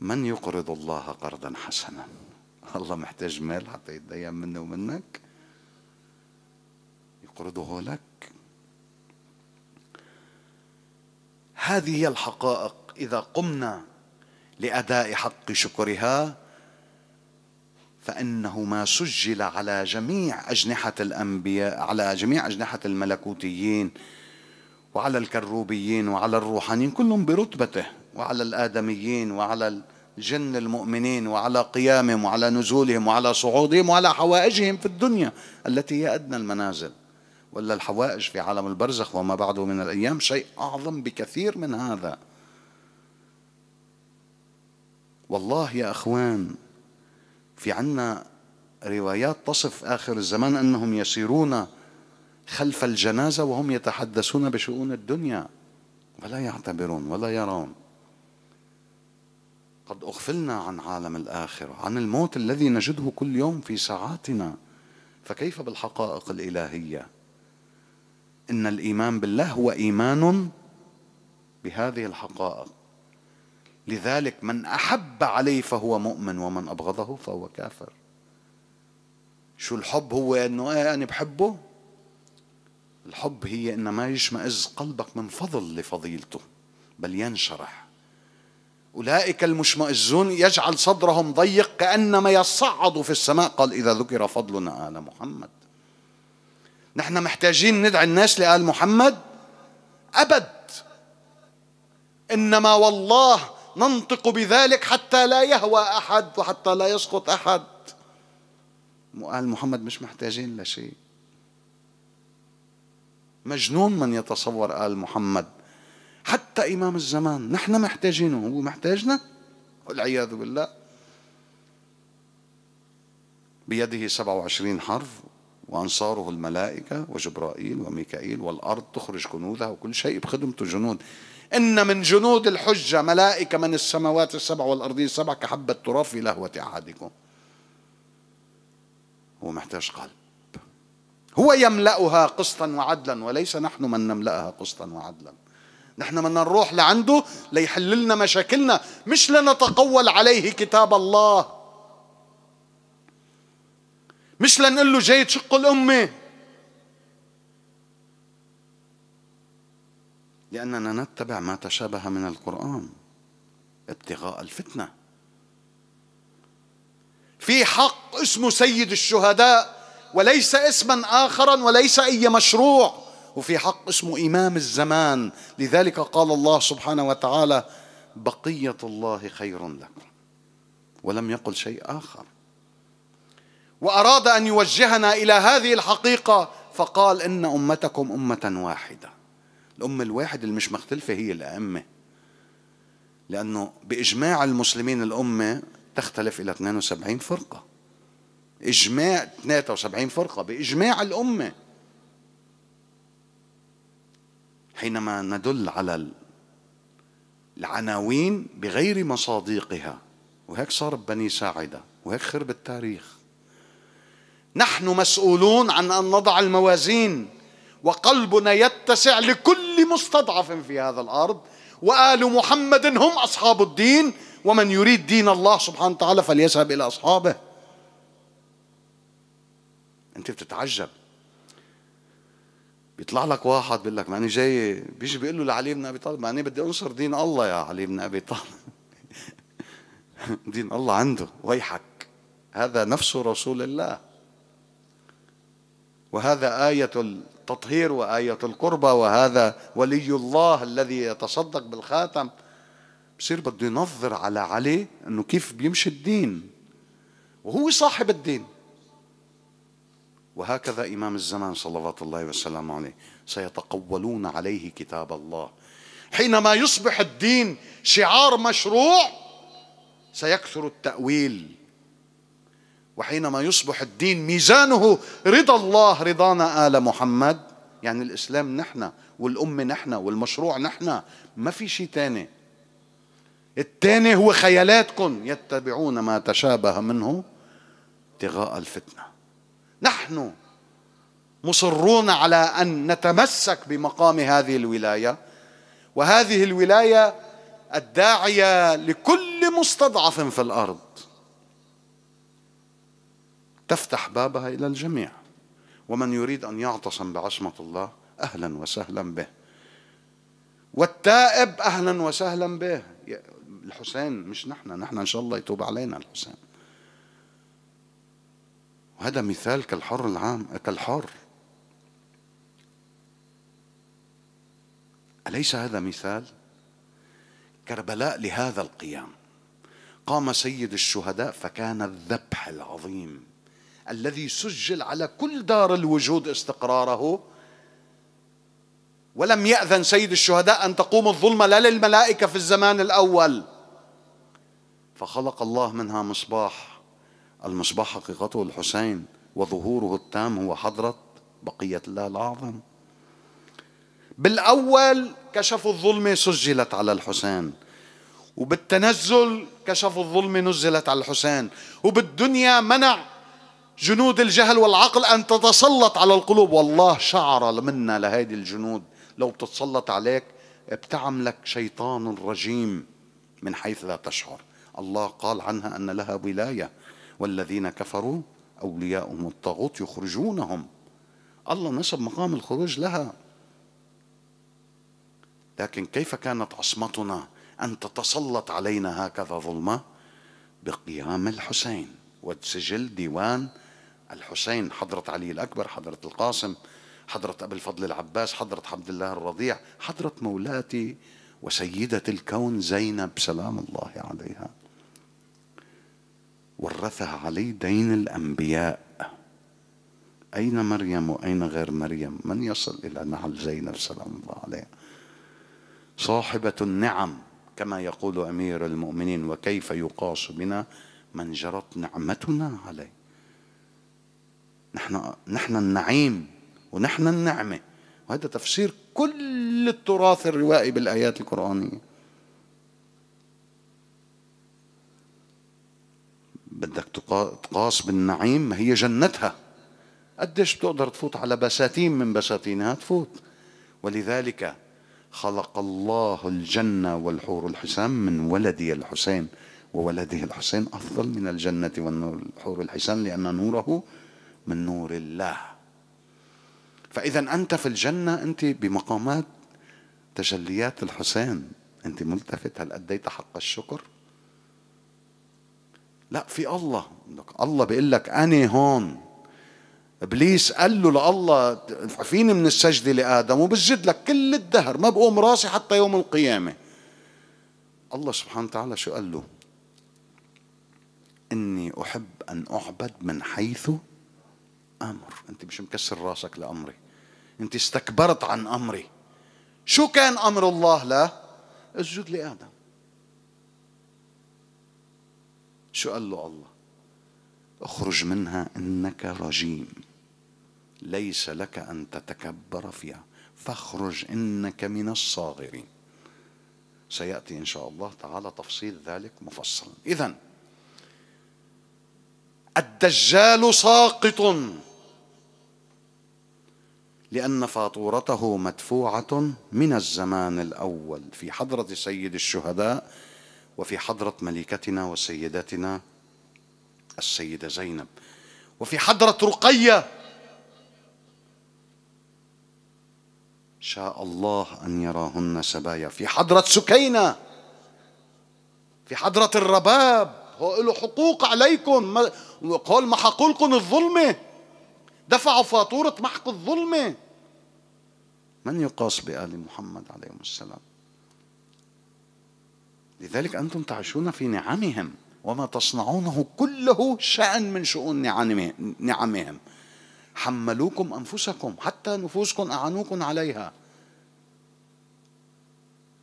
من يقرض الله قرضا حسنا الله محتاج مال حتى يتدين منه ومنك يقرضه لك هذه هي الحقائق إذا قمنا لأداء حق شكرها فانه ما سجل على جميع اجنحه الانبياء على جميع اجنحه الملكوتيين وعلى الكروبيين وعلى الروحانيين كلهم برتبته وعلى الادميين وعلى الجن المؤمنين وعلى قيامهم وعلى نزولهم وعلى صعودهم وعلى حوائجهم في الدنيا التي هي ادنى المنازل ولا الحوائج في عالم البرزخ وما بعده من الايام شيء اعظم بكثير من هذا والله يا اخوان في عنا روايات تصف آخر الزمان أنهم يسيرون خلف الجنازة وهم يتحدثون بشؤون الدنيا ولا يعتبرون ولا يرون قد أغفلنا عن عالم الآخرة عن الموت الذي نجده كل يوم في ساعاتنا فكيف بالحقائق الإلهية إن الإيمان بالله هو إيمان بهذه الحقائق لذلك من احب عليه فهو مؤمن ومن ابغضه فهو كافر شو الحب هو انه ايه انا بحبه الحب هي ان ما يشمئز قلبك من فضل لفضيلته بل ينشرح اولئك المشمئزون يجعل صدرهم ضيق كانما يصعد في السماء قال اذا ذكر فضلنا ال محمد نحن محتاجين ندعي الناس لآل محمد أبد إنما والله ننطق بذلك حتى لا يهوى أحد وحتى لا يسقط أحد قال محمد مش محتاجين لشيء مجنون من يتصور قال محمد حتى إمام الزمان نحن محتاجينه هو محتاجنا والعياذ بالله بيده 27 حرف وأنصاره الملائكة وجبرائيل وميكائيل والأرض تخرج كنوزها وكل شيء بخدمته جنود إن من جنود الحجة ملائكة من السماوات السبع والأرضين السبع كحبة تراب في لهوة أحدكم هو محتاج قلب هو يملأها قسطا وعدلا وليس نحن من نملأها قسطا وعدلا نحن بدنا نروح لعنده ليحل لنا مشاكلنا مش لنتقول عليه كتاب الله مش لنقول له جاي تشق الأمة لأننا نتبع ما تشابه من القرآن ابتغاء الفتنة في حق اسمه سيد الشهداء وليس اسما آخرا وليس أي مشروع وفي حق اسمه إمام الزمان لذلك قال الله سبحانه وتعالى بقية الله خير لكم ولم يقل شيء آخر واراد ان يوجهنا الى هذه الحقيقه فقال ان امتكم امه واحده الامه الواحده اللي مش مختلفه هي الائمه لانه باجماع المسلمين الامه تختلف الى 72 فرقه اجماع 72 فرقه باجماع الامه حينما ندل على العناوين بغير مصادقها وهيك صار بني ساعده وهيك خرب التاريخ نحن مسؤولون عن ان نضع الموازين وقلبنا يتسع لكل مستضعف في هذا الارض وال محمد هم اصحاب الدين ومن يريد دين الله سبحانه وتعالى فليذهب الى اصحابه انت بتتعجب بيطلع لك واحد بيقول لك معني جاي بيجي بيقول له لعلي بن ابي طالب معني بدي انصر دين الله يا علي بن ابي طالب دين الله عنده ويحك هذا نفس رسول الله وهذا آية التطهير وآية القربة وهذا ولي الله الذي يتصدق بالخاتم بصير بده ينظر على علي انه كيف بيمشي الدين وهو صاحب الدين وهكذا إمام الزمان صلوات الله وسلامه عليه سيتقولون عليه كتاب الله حينما يصبح الدين شعار مشروع سيكثر التأويل وحينما يصبح الدين ميزانه رضا الله رضانا آل محمد يعني الإسلام نحن والأمة نحن والمشروع نحن ما في شيء ثاني الثاني هو خيالاتكم يتبعون ما تشابه منه ابتغاء الفتنة نحن مصرون على أن نتمسك بمقام هذه الولاية وهذه الولاية الداعية لكل مستضعف في الأرض تفتح بابها إلى الجميع ومن يريد أن يعتصم بعصمة الله أهلا وسهلا به والتائب أهلا وسهلا به الحسين مش نحن نحن إن شاء الله يتوب علينا الحسين وهذا مثال كالحر العام كالحر أليس هذا مثال كربلاء لهذا القيام قام سيد الشهداء فكان الذبح العظيم الذي سجل على كل دار الوجود استقراره ولم يأذن سيد الشهداء أن تقوم الظلمة لا للملائكة في الزمان الأول فخلق الله منها مصباح المصباح حقيقته الحسين وظهوره التام هو حضرة بقية الله الأعظم بالأول كشفوا الظلمة سجلت على الحسين وبالتنزل كشفوا الظلمة نزلت على الحسين وبالدنيا منع جنود الجهل والعقل أن تتسلط على القلوب والله شعر منا لهيدي الجنود لو بتتسلط عليك بتعملك شيطان رجيم من حيث لا تشعر الله قال عنها أن لها ولاية والذين كفروا أولياؤهم الطاغوت يخرجونهم الله نسب مقام الخروج لها لكن كيف كانت عصمتنا أن تتسلط علينا هكذا ظلمة بقيام الحسين وسجل ديوان الحسين حضرة علي الأكبر حضرة القاسم حضرة أبي الفضل العباس حضرة عبد الله الرضيع حضرة مولاتي وسيدة الكون زينب سلام الله عليها ورثها علي دين الأنبياء أين مريم وأين غير مريم من يصل إلى نعل زينب سلام الله عليها صاحبة النعم كما يقول أمير المؤمنين وكيف يقاس بنا من جرت نعمتنا عليه نحن نحن النعيم ونحن النعمه وهذا تفسير كل التراث الروائي بالايات القرانيه بدك تقاس بالنعيم ما هي جنتها قديش بتقدر تفوت على بساتين من بساتينها تفوت ولذلك خلق الله الجنة والحور الحسام من ولدي الحسين وولده الحسين أفضل من الجنة والنور الحور الحسان لأن نوره من نور الله فإذا أنت في الجنة أنت بمقامات تجليات الحسين أنت ملتفت هل أديت حق الشكر لا في الله الله بيقول لك أنا هون ابليس قال له لله فيني من السجده لادم وبسجد لك كل الدهر ما بقوم راسي حتى يوم القيامه الله سبحانه وتعالى شو قال له اني احب ان اعبد من حيث امر انت مش مكسر راسك لامري انت استكبرت عن امري شو كان امر الله لا اسجد لادم شو قال له الله اخرج منها انك رجيم ليس لك ان تتكبر فيها فاخرج انك من الصاغرين سياتي ان شاء الله تعالى تفصيل ذلك مفصلا اذا الدجال ساقط لأن فاتورته مدفوعة من الزمان الأول في حضرة سيد الشهداء وفي حضرة ملكتنا وسيدتنا السيدة زينب وفي حضرة رقية شاء الله أن يراهن سبايا في حضرة سكينة في حضرة الرباب هو له حقوق عليكم قال حقولكم الظلمه دفعوا فاتورة محق الظلمة من يقاس بآل محمد عليهم السلام لذلك أنتم تعيشون في نعمهم وما تصنعونه كله شأن من شؤون نعمهم حملوكم أنفسكم حتى نفوسكم أعانوكم عليها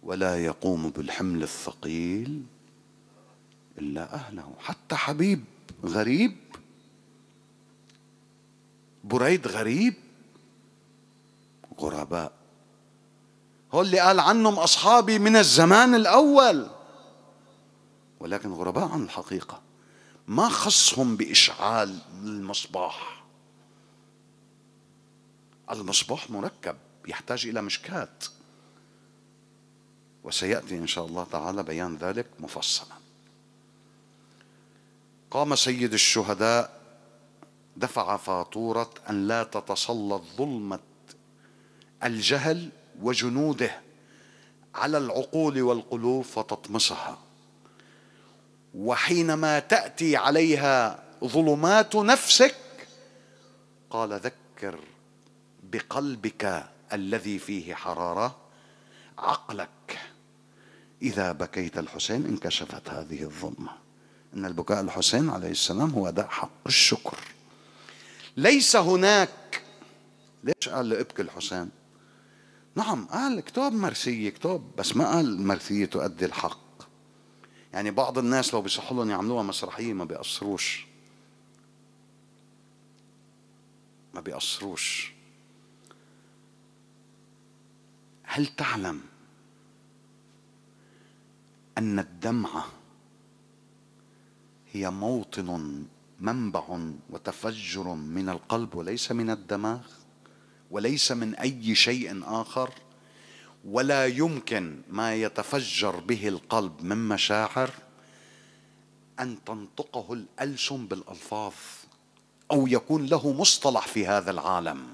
ولا يقوم بالحمل الثقيل إلا أهله حتى حبيب غريب بريد غريب غرباء هو اللي قال عنهم أصحابي من الزمان الأول ولكن غرباء عن الحقيقة ما خصهم بإشعال المصباح المصباح مركب يحتاج إلى مشكات وسيأتي إن شاء الله تعالى بيان ذلك مفصلا قام سيد الشهداء دفع فاتورة أن لا تتسلط ظلمة الجهل وجنوده على العقول والقلوب فتطمسها وحينما تأتي عليها ظلمات نفسك قال ذكر بقلبك الذي فيه حرارة عقلك إذا بكيت الحسين انكشفت هذه الظلمة إن البكاء الحسين عليه السلام هو أداء حق الشكر ليس هناك ليش قال له ابكي الحسين نعم قال كتاب مرثية كتاب بس ما قال مرثية تؤدي الحق يعني بعض الناس لو بيصح لهم يعملوها مسرحية ما بيأثروش ما بيأثروش هل تعلم أن الدمعة هي موطن منبع وتفجر من القلب وليس من الدماغ وليس من اي شيء اخر ولا يمكن ما يتفجر به القلب من مشاعر ان تنطقه الالسن بالالفاظ او يكون له مصطلح في هذا العالم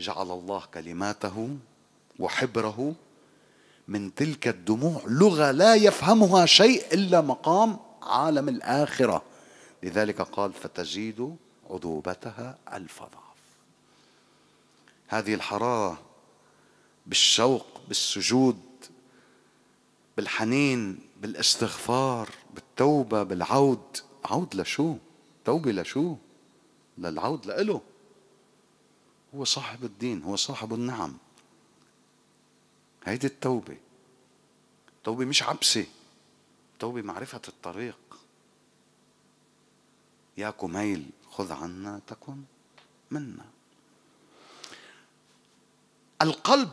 جعل الله كلماته وحبره من تلك الدموع لغه لا يفهمها شيء الا مقام عالم الاخره لذلك قال فتجيد عذوبتها ألف ضعف هذه الحرارة بالشوق بالسجود بالحنين بالاستغفار بالتوبة بالعود عود لشو توبة لشو للعود لإله هو صاحب الدين هو صاحب النعم هيدي التوبة التوبة مش عبسة التوبة معرفة الطريق يا كميل خذ عنا تكن منا القلب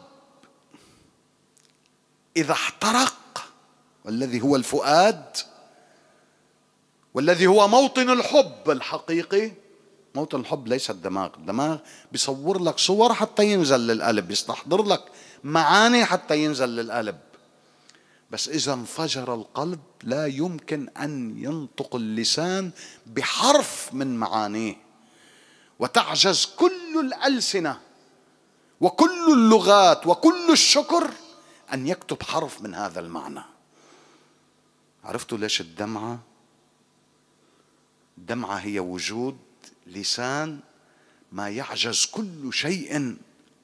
إذا احترق والذي هو الفؤاد والذي هو موطن الحب الحقيقي موطن الحب ليس الدماغ الدماغ بيصور لك صور حتى ينزل للقلب بيستحضر لك معاني حتى ينزل للقلب بس إذا انفجر القلب لا يمكن أن ينطق اللسان بحرف من معانيه وتعجز كل الألسنة وكل اللغات وكل الشكر أن يكتب حرف من هذا المعنى عرفتوا ليش الدمعة الدمعة هي وجود لسان ما يعجز كل شيء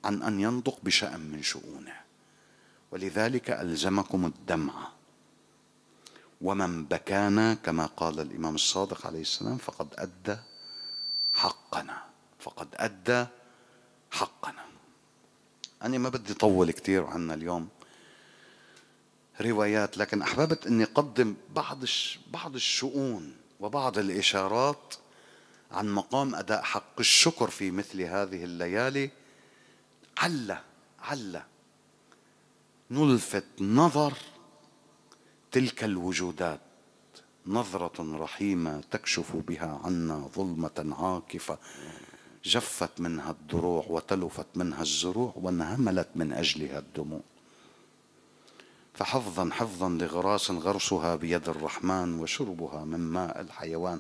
عن أن ينطق بشأن من شؤونه ولذلك ألزمكم الدمع ومن بكانا كما قال الإمام الصادق عليه السلام فقد أدى حقنا فقد أدى حقنا أنا ما بدي طول كثير عنا اليوم روايات لكن أحببت أني أقدم بعض بعض الشؤون وبعض الإشارات عن مقام أداء حق الشكر في مثل هذه الليالي عل عل نلفت نظر تلك الوجودات نظرة رحيمة تكشف بها عنا ظلمة عاكفة جفت منها الدروع وتلفت منها الزروع وانهملت من أجلها الدموع فحفظا حفظا لغراس غرسها بيد الرحمن وشربها من ماء الحيوان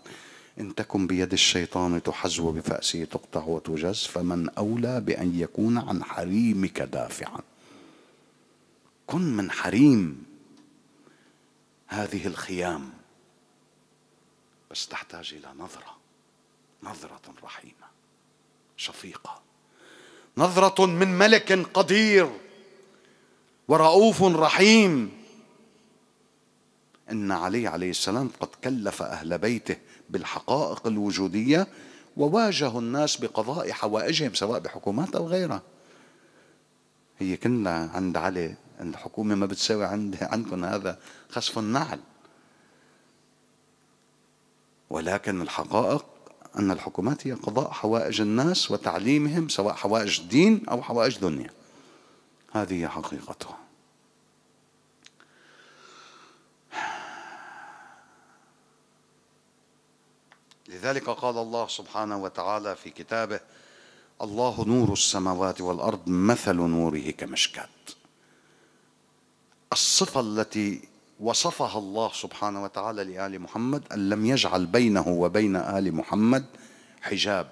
إن تكن بيد الشيطان تحزو بفأسه تقطع وتجز فمن أولى بأن يكون عن حريمك دافعاً كن من حريم هذه الخيام بس تحتاج الى نظره نظره رحيمه شفيقه نظره من ملك قدير ورؤوف رحيم ان علي عليه السلام قد كلف اهل بيته بالحقائق الوجوديه وواجه الناس بقضاء حوائجهم سواء بحكومات او غيرها هي كنا عند علي الحكومة ما بتساوي عند عندكم هذا خسف النعل ولكن الحقائق أن الحكومات هي قضاء حوائج الناس وتعليمهم سواء حوائج دين أو حوائج دنيا هذه هي حقيقتها لذلك قال الله سبحانه وتعالى في كتابه الله نور السماوات والأرض مثل نوره كمشكات الصفة التي وصفها الله سبحانه وتعالى لآل محمد أن لم يجعل بينه وبين آل محمد حجاب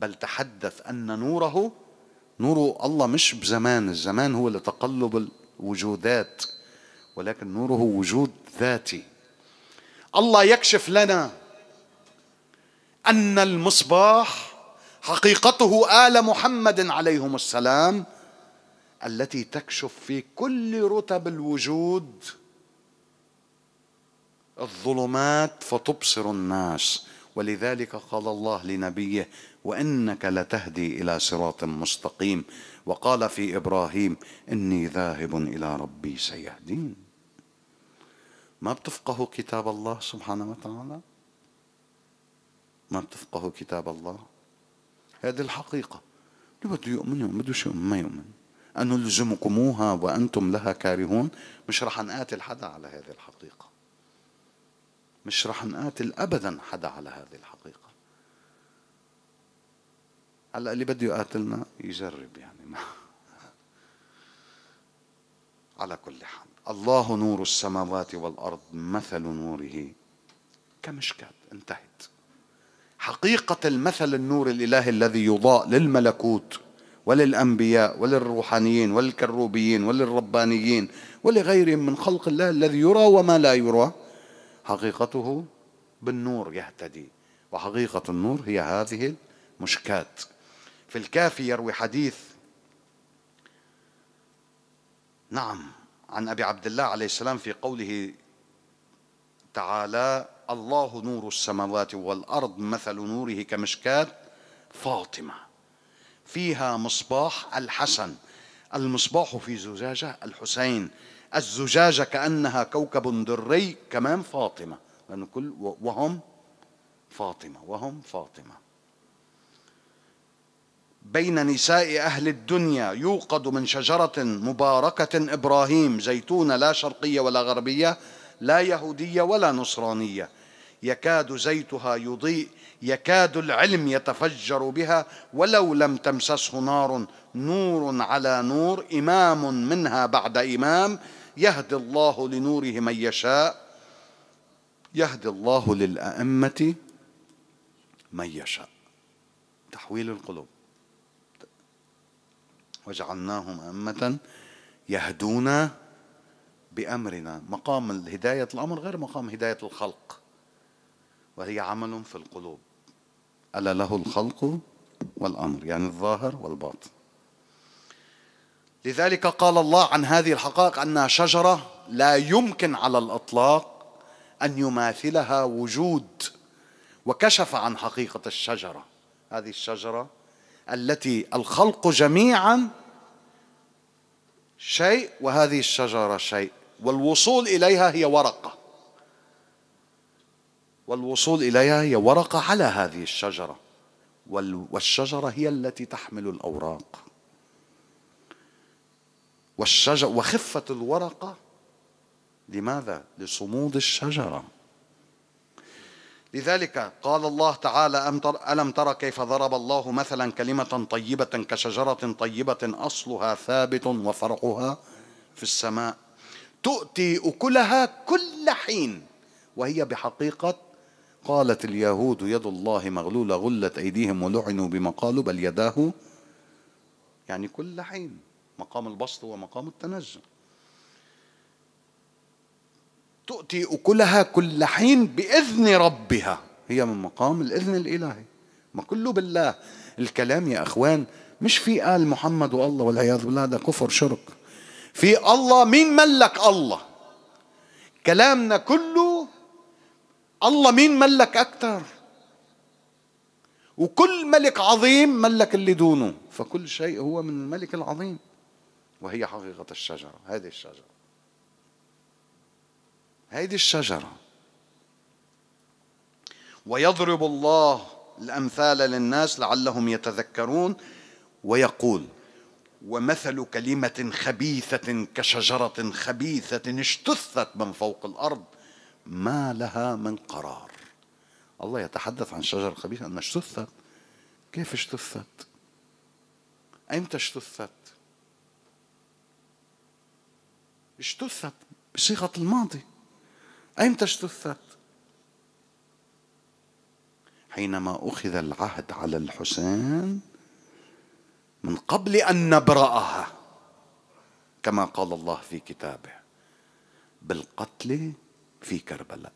بل تحدث أن نوره نور الله مش بزمان الزمان هو لتقلب الوجودات ولكن نوره وجود ذاتي الله يكشف لنا أن المصباح حقيقته آل محمد عليهم السلام التي تكشف في كل رتب الوجود الظلمات فتبصر الناس ولذلك قال الله لنبيه وانك لتهدي الى صراط مستقيم وقال في ابراهيم اني ذاهب الى ربي سيهدين ما بتفقهوا كتاب الله سبحانه وتعالى ما بتفقهوا كتاب الله هذه الحقيقه اللي بده يؤمن يؤمن بده يؤمن ما يؤمن أنلزمكموها وأنتم لها كارهون مش رح نقاتل حدا على هذه الحقيقة مش رح نقاتل أبدا حدا على هذه الحقيقة هلا اللي بده يقاتلنا يجرب يعني ما. على كل حال الله نور السماوات والأرض مثل نوره كمشكاة انتهت حقيقة المثل النور الإلهي الذي يضاء للملكوت وللأنبياء وللروحانيين وللكروبيين وللربانيين ولغيرهم من خلق الله الذي يرى وما لا يرى حقيقته بالنور يهتدي وحقيقة النور هي هذه المشكات في الكافي يروي حديث نعم عن أبي عبد الله عليه السلام في قوله تعالى الله نور السماوات والأرض مثل نوره كمشكات فاطمة فيها مصباح الحسن المصباح في زجاجة الحسين الزجاجة كأنها كوكب دري كمان فاطمة لأن كل وهم فاطمة وهم فاطمة بين نساء أهل الدنيا يوقد من شجرة مباركة إبراهيم زيتون لا شرقية ولا غربية لا يهودية ولا نصرانية يكاد زيتها يضيء يكاد العلم يتفجر بها ولو لم تمسسه نار نور على نور إمام منها بعد إمام يهدي الله لنوره من يشاء يهدي الله للأئمة من يشاء تحويل القلوب وجعلناهم أئمة يهدون بأمرنا مقام هداية الأمر غير مقام هداية الخلق وهي عمل في القلوب ألا له الخلق والأمر يعني الظاهر والباطن لذلك قال الله عن هذه الحقائق أنها شجرة لا يمكن على الإطلاق أن يماثلها وجود وكشف عن حقيقة الشجرة هذه الشجرة التي الخلق جميعا شيء وهذه الشجرة شيء والوصول إليها هي ورقة والوصول إليها هي ورقة على هذه الشجرة والشجرة هي التي تحمل الأوراق والشجر وخفة الورقة لماذا؟ لصمود الشجرة لذلك قال الله تعالى تر ألم ترى كيف ضرب الله مثلا كلمة طيبة كشجرة طيبة أصلها ثابت وفرعها في السماء تؤتي أكلها كل حين وهي بحقيقة قالت اليهود يد الله مغلولة غلت أيديهم ولعنوا بما قالوا بل يداه يعني كل حين مقام البسط ومقام التنزل تؤتي أكلها كل حين بإذن ربها هي من مقام الإذن الإلهي ما كله بالله الكلام يا أخوان مش في آل محمد والله والعياذ بالله ده كفر شرك في الله مين ملك الله كلامنا كله الله مين ملك أكتر وكل ملك عظيم ملك اللي دونه فكل شيء هو من الملك العظيم وهي حقيقة الشجرة هذه الشجرة هذه الشجرة ويضرب الله الأمثال للناس لعلهم يتذكرون ويقول ومثل كلمة خبيثة كشجرة خبيثة اجتثت من فوق الأرض ما لها من قرار الله يتحدث عن الشجرة الخبيثة أنها اجتثت كيف اجتثت أمتى اجتثت اجتثت بصيغة الماضي أمتى اجتثت حينما أخذ العهد على الحسين من قبل أن نبرأها كما قال الله في كتابه بالقتل في كربلاء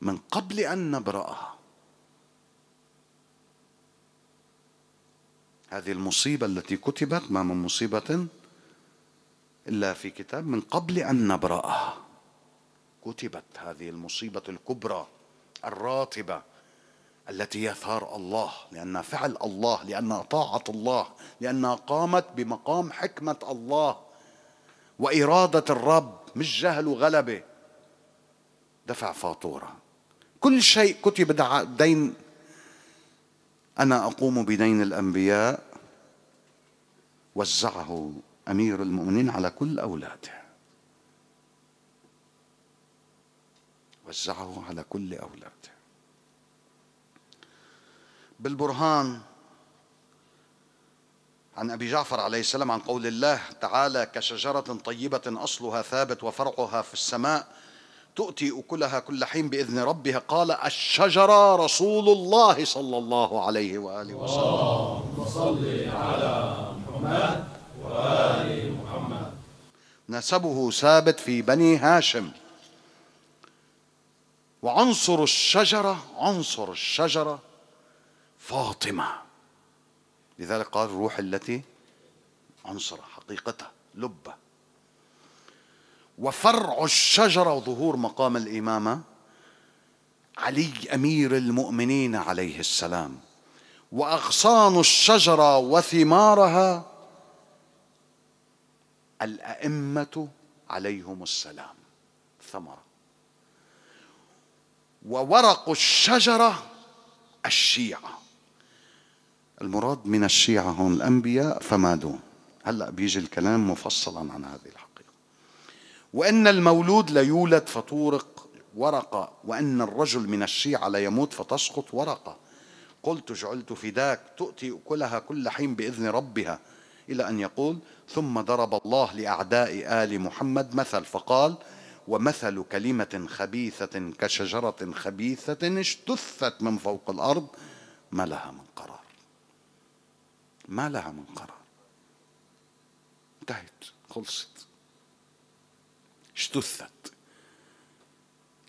من قبل أن نبرأها هذه المصيبة التي كتبت ما من مصيبة إلا في كتاب من قبل أن نبرأها كتبت هذه المصيبة الكبرى الراتبة التي يثار الله لأنها فعل الله لأنها طاعة الله لأنها قامت بمقام حكمة الله وإرادة الرب مش جهل وغلبة دفع فاتورة كل شيء كتب دين أنا أقوم بدين الأنبياء وزعه أمير المؤمنين على كل أولاده وزعه على كل أولاده بالبرهان عن أبي جعفر عليه السلام عن قول الله تعالى كشجرة طيبة أصلها ثابت وفرعها في السماء تؤتي أكلها كل حين بإذن ربها قال الشجرة رسول الله صلى الله عليه وآله وسلم اللهم صل على محمد وآل محمد نسبه ثابت في بني هاشم وعنصر الشجرة عنصر الشجرة فاطمة لذلك قال الروح التي عنصرها حقيقتها لبه وفرع الشجرة وظهور مقام الإمامة علي أمير المؤمنين عليه السلام وأغصان الشجرة وثمارها الأئمة عليهم السلام ثمرة وورق الشجرة الشيعة المراد من الشيعة هون الأنبياء فما دون هلأ بيجي الكلام مفصلا عن هذه الحاجة. وأن المولود لا يولد فتورق ورقة وأن الرجل من الشيعة لا يموت فتسقط ورقة قلت جعلت فداك تؤتي أكلها كل حين بإذن ربها إلى أن يقول ثم ضرب الله لأعداء آل محمد مثل فقال ومثل كلمة خبيثة كشجرة خبيثة اجتثت من فوق الأرض ما لها من قرار ما لها من قرار انتهت خلصت اجتثت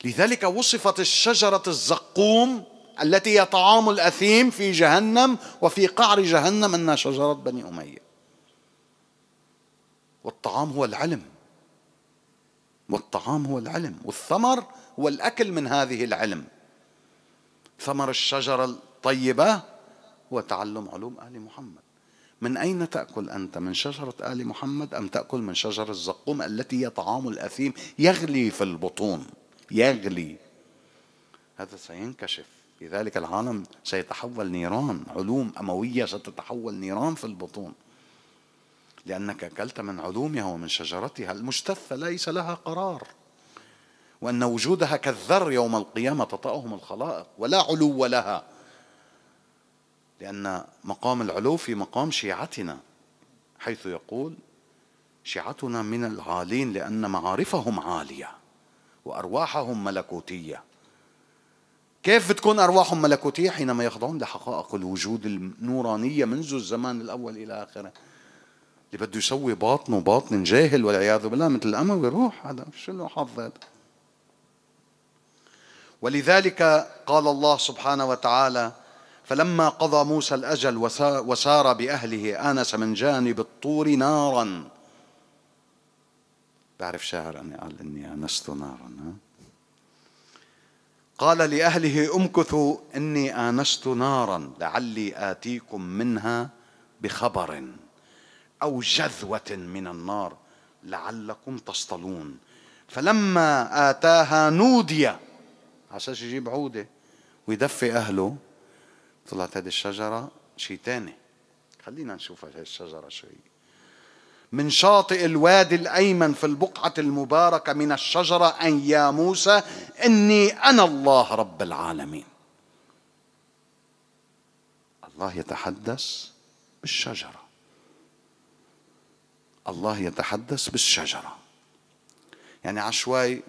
لذلك وصفت الشجرة الزقوم التي هي طعام الأثيم في جهنم وفي قعر جهنم أنها شجرة بني أمية والطعام هو العلم والطعام هو العلم والثمر هو الأكل من هذه العلم ثمر الشجرة الطيبة هو تعلم علوم آل محمد من أين تأكل أنت من شجرة آل محمد أم تأكل من شجر الزقوم التي هي طعام الأثيم يغلي في البطون يغلي هذا سينكشف لذلك العالم سيتحول نيران علوم أموية ستتحول نيران في البطون لأنك أكلت من علومها ومن شجرتها المجتثة ليس لها قرار وأن وجودها كالذر يوم القيامة تطأهم الخلائق ولا علو لها لأن مقام العلو في مقام شيعتنا حيث يقول شيعتنا من العالين لأن معارفهم عالية وأرواحهم ملكوتية كيف بتكون أرواحهم ملكوتية حينما يخضعون لحقائق الوجود النورانية منذ الزمان الأول إلى آخره اللي بده يسوي باطنه وباطن جاهل والعياذ بالله مثل الأموي روح هذا شنو حظ هذا ولذلك قال الله سبحانه وتعالى فلما قضى موسى الأجل وسار بأهله آنس من جانب الطور نارا بعرف شاعر أني قال إني آنست نارا قال لأهله امكثوا إني آنست نارا لعلي آتيكم منها بخبر أو جذوة من النار لعلكم تصطلون فلما آتاها نودي على أساس يجيب عودة ويدفي أهله طلعت هذه الشجرة شيء تاني خلينا نشوف هذه الشجرة شوي من شاطئ الوادي الأيمن في البقعة المباركة من الشجرة أن يا موسى إني أنا الله رب العالمين الله يتحدث بالشجرة الله يتحدث بالشجرة يعني عشوائي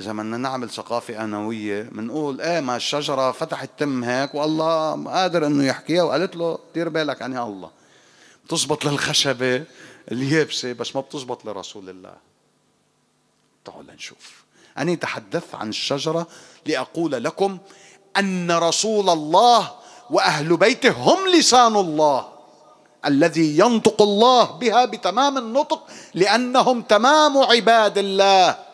إذا بدنا نعمل ثقافة أنوية بنقول إيه ما الشجرة فتحت تم هيك والله قادر إنه يحكيها وقالت له دير بالك أنا الله بتزبط للخشبة اليابسة بس ما بتزبط لرسول الله تعالوا لنشوف اني تحدثت عن الشجرة لأقول لكم أن رسول الله وأهل بيته هم لسان الله الذي ينطق الله بها بتمام النطق لأنهم تمام عباد الله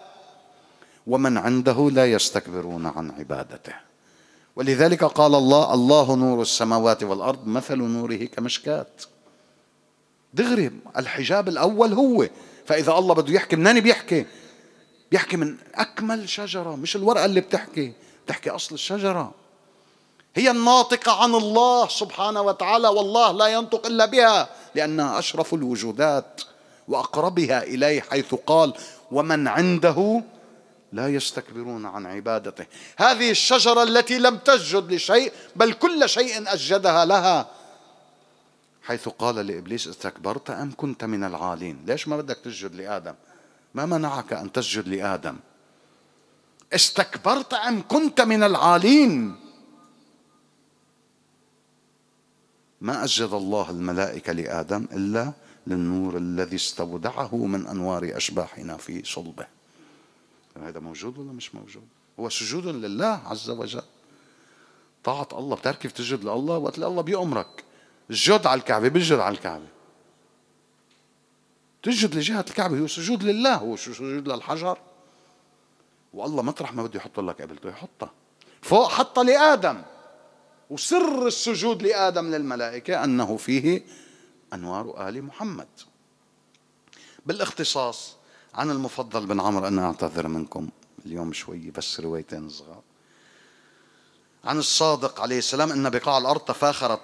ومن عنده لا يستكبرون عن عبادته ولذلك قال الله الله نور السماوات والارض مثل نوره كمشكاه دغري الحجاب الاول هو فاذا الله بده يحكي منين بيحكي بيحكي من اكمل شجره مش الورقه اللي بتحكي بتحكي اصل الشجره هي الناطقه عن الله سبحانه وتعالى والله لا ينطق الا بها لانها اشرف الوجودات واقربها اليه حيث قال ومن عنده لا يستكبرون عن عبادته هذه الشجرة التي لم تسجد لشيء بل كل شيء أسجدها لها حيث قال لإبليس استكبرت أم كنت من العالين ليش ما بدك تسجد لآدم ما منعك أن تسجد لآدم استكبرت أم كنت من العالين ما أسجد الله الملائكة لآدم إلا للنور الذي استودعه من أنوار أشباحنا في صلبه هذا موجود ولا مش موجود هو سجود لله عز وجل طاعة الله بتعرف كيف تسجد لله وقت الله بيأمرك الجد على الكعبة بيسجد على الكعبة تسجد لجهة الكعبة هو سجود لله هو سجود للحجر والله مطرح ما بده يحط لك قبلته يحطها فوق حطها لآدم وسر السجود لآدم للملائكة أنه فيه أنوار آل محمد بالاختصاص عن المفضل بن عمرو أنا أعتذر منكم اليوم شوي بس روايتين صغار عن الصادق عليه السلام أن بقاع الأرض تفاخرت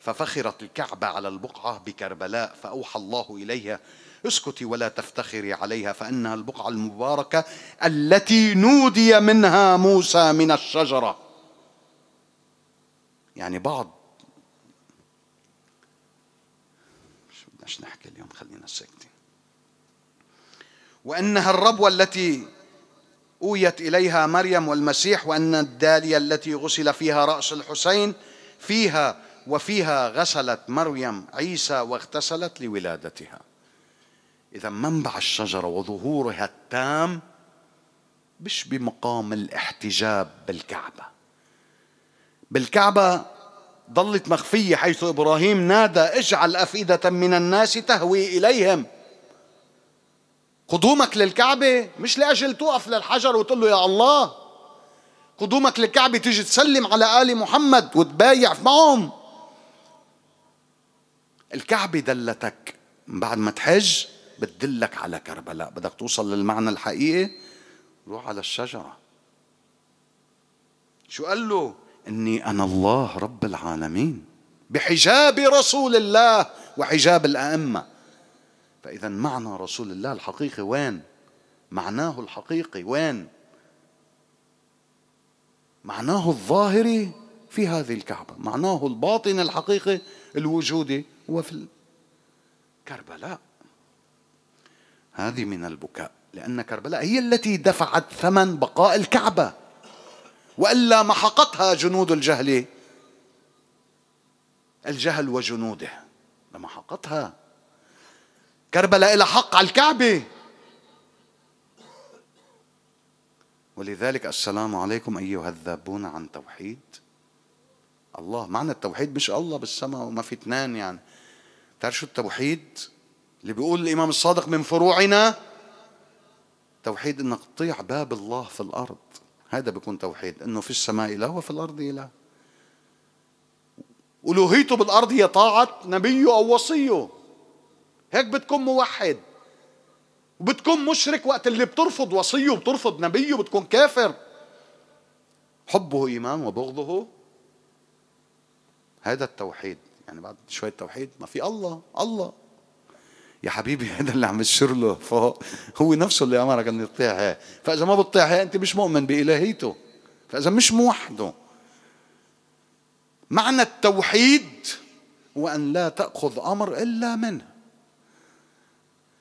ففخرت الكعبة على البقعة بكربلاء فأوحى الله إليها اسكتي ولا تفتخري عليها فإنها البقعة المباركة التي نودي منها موسى من الشجرة يعني بعض شو بدناش نحكي اليوم خلينا ساكتين وأنها الربوة التي أويت إليها مريم والمسيح وأن الدالية التي غسل فيها رأس الحسين فيها وفيها غسلت مريم عيسى واغتسلت لولادتها إذا منبع الشجرة وظهورها التام مش بمقام الاحتجاب بالكعبة بالكعبة ظلت مخفية حيث إبراهيم نادى اجعل أفئدة من الناس تهوي إليهم قدومك للكعبة مش لأجل توقف للحجر وتقول له يا الله قدومك للكعبة تيجي تسلم على آل محمد وتبايع معهم الكعبة دلتك بعد ما تحج بتدلك على كربلاء بدك توصل للمعنى الحقيقي روح على الشجرة شو قال له إني أنا الله رب العالمين بحجاب رسول الله وحجاب الأئمة فإذا معنى رسول الله الحقيقي وين؟ معناه الحقيقي وين؟ معناه الظاهري في هذه الكعبة معناه الباطن الحقيقي الوجودي هو في كربلاء هذه من البكاء لأن كربلاء هي التي دفعت ثمن بقاء الكعبة وإلا محقتها جنود الجهل الجهل وجنوده لمحقتها كربلاء لها حق على الكعبة ولذلك السلام عليكم أيها الذابون عن توحيد الله معنى التوحيد مش الله بالسماء وما في اثنان يعني تعرف شو التوحيد اللي بيقول الإمام الصادق من فروعنا توحيد انك تطيع باب الله في الارض هذا بيكون توحيد انه في السماء اله وفي الارض اله الوهيته بالارض هي طاعه نبيه او وصيه هيك بتكون موحد وبتكون مشرك وقت اللي بترفض وصيه وبترفض نبيه بتكون كافر حبه إيمان وبغضه هذا التوحيد يعني بعد شوية توحيد ما في الله الله يا حبيبي هذا اللي عم تشير له فوق هو نفسه اللي أمرك أن تطيعه فإذا ما بتطيعه أنت مش مؤمن بإلهيته فإذا مش موحده معنى التوحيد هو ان لا تأخذ أمر إلا منه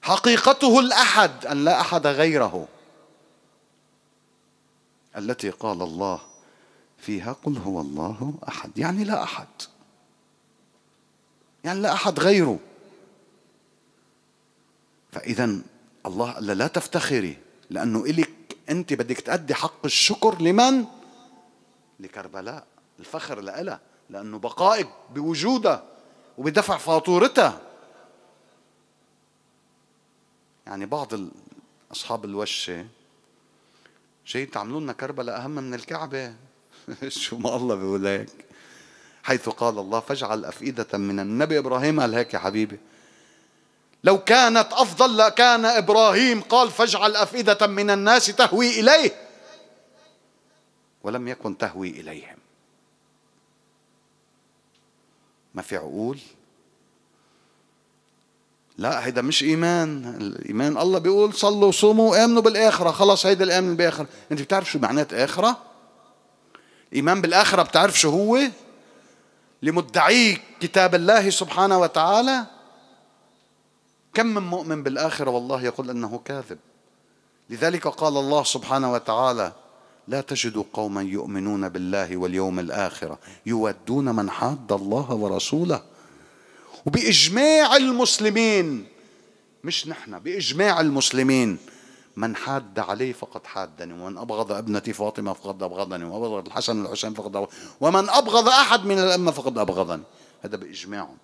حقيقته الأحد أن لا أحد غيره التي قال الله فيها قل هو الله أحد يعني لا أحد يعني لا أحد غيره فإذا الله قال لا تفتخري لأنه إلك أنت بدك تأدي حق الشكر لمن؟ لكربلاء الفخر لألا لأنه بقائك بوجودها وبدفع فاتورتها يعني بعض أصحاب الوشة جاي تعملوا لنا كربلاء أهم من الكعبة شو ما الله بيقول لك حيث قال الله فاجعل أفئدة من النبي إبراهيم قال هيك يا حبيبي لو كانت أفضل لكان إبراهيم قال فاجعل أفئدة من الناس تهوي إليه ولم يكن تهوي إليهم ما في عقول لا هيدا مش ايمان الايمان الله بيقول صلوا وصوموا وامنوا بالاخره خلص هيدا الامن بالاخره انت بتعرف شو معنات اخره ايمان بالاخره بتعرف شو هو لمدعي كتاب الله سبحانه وتعالى كم من مؤمن بالاخره والله يقول انه كاذب لذلك قال الله سبحانه وتعالى لا تجد قوما يؤمنون بالله واليوم الاخر يودون من حاد الله ورسوله وبإجماع المسلمين مش نحن بإجماع المسلمين من حاد عليه فقد حادني ومن أبغض ابنتي فاطمة فقد أبغضني ومن أبغض الحسن والحسين فقد أبغضني ومن أبغض أحد من الأمة فقد أبغضني هذا بإجماعهم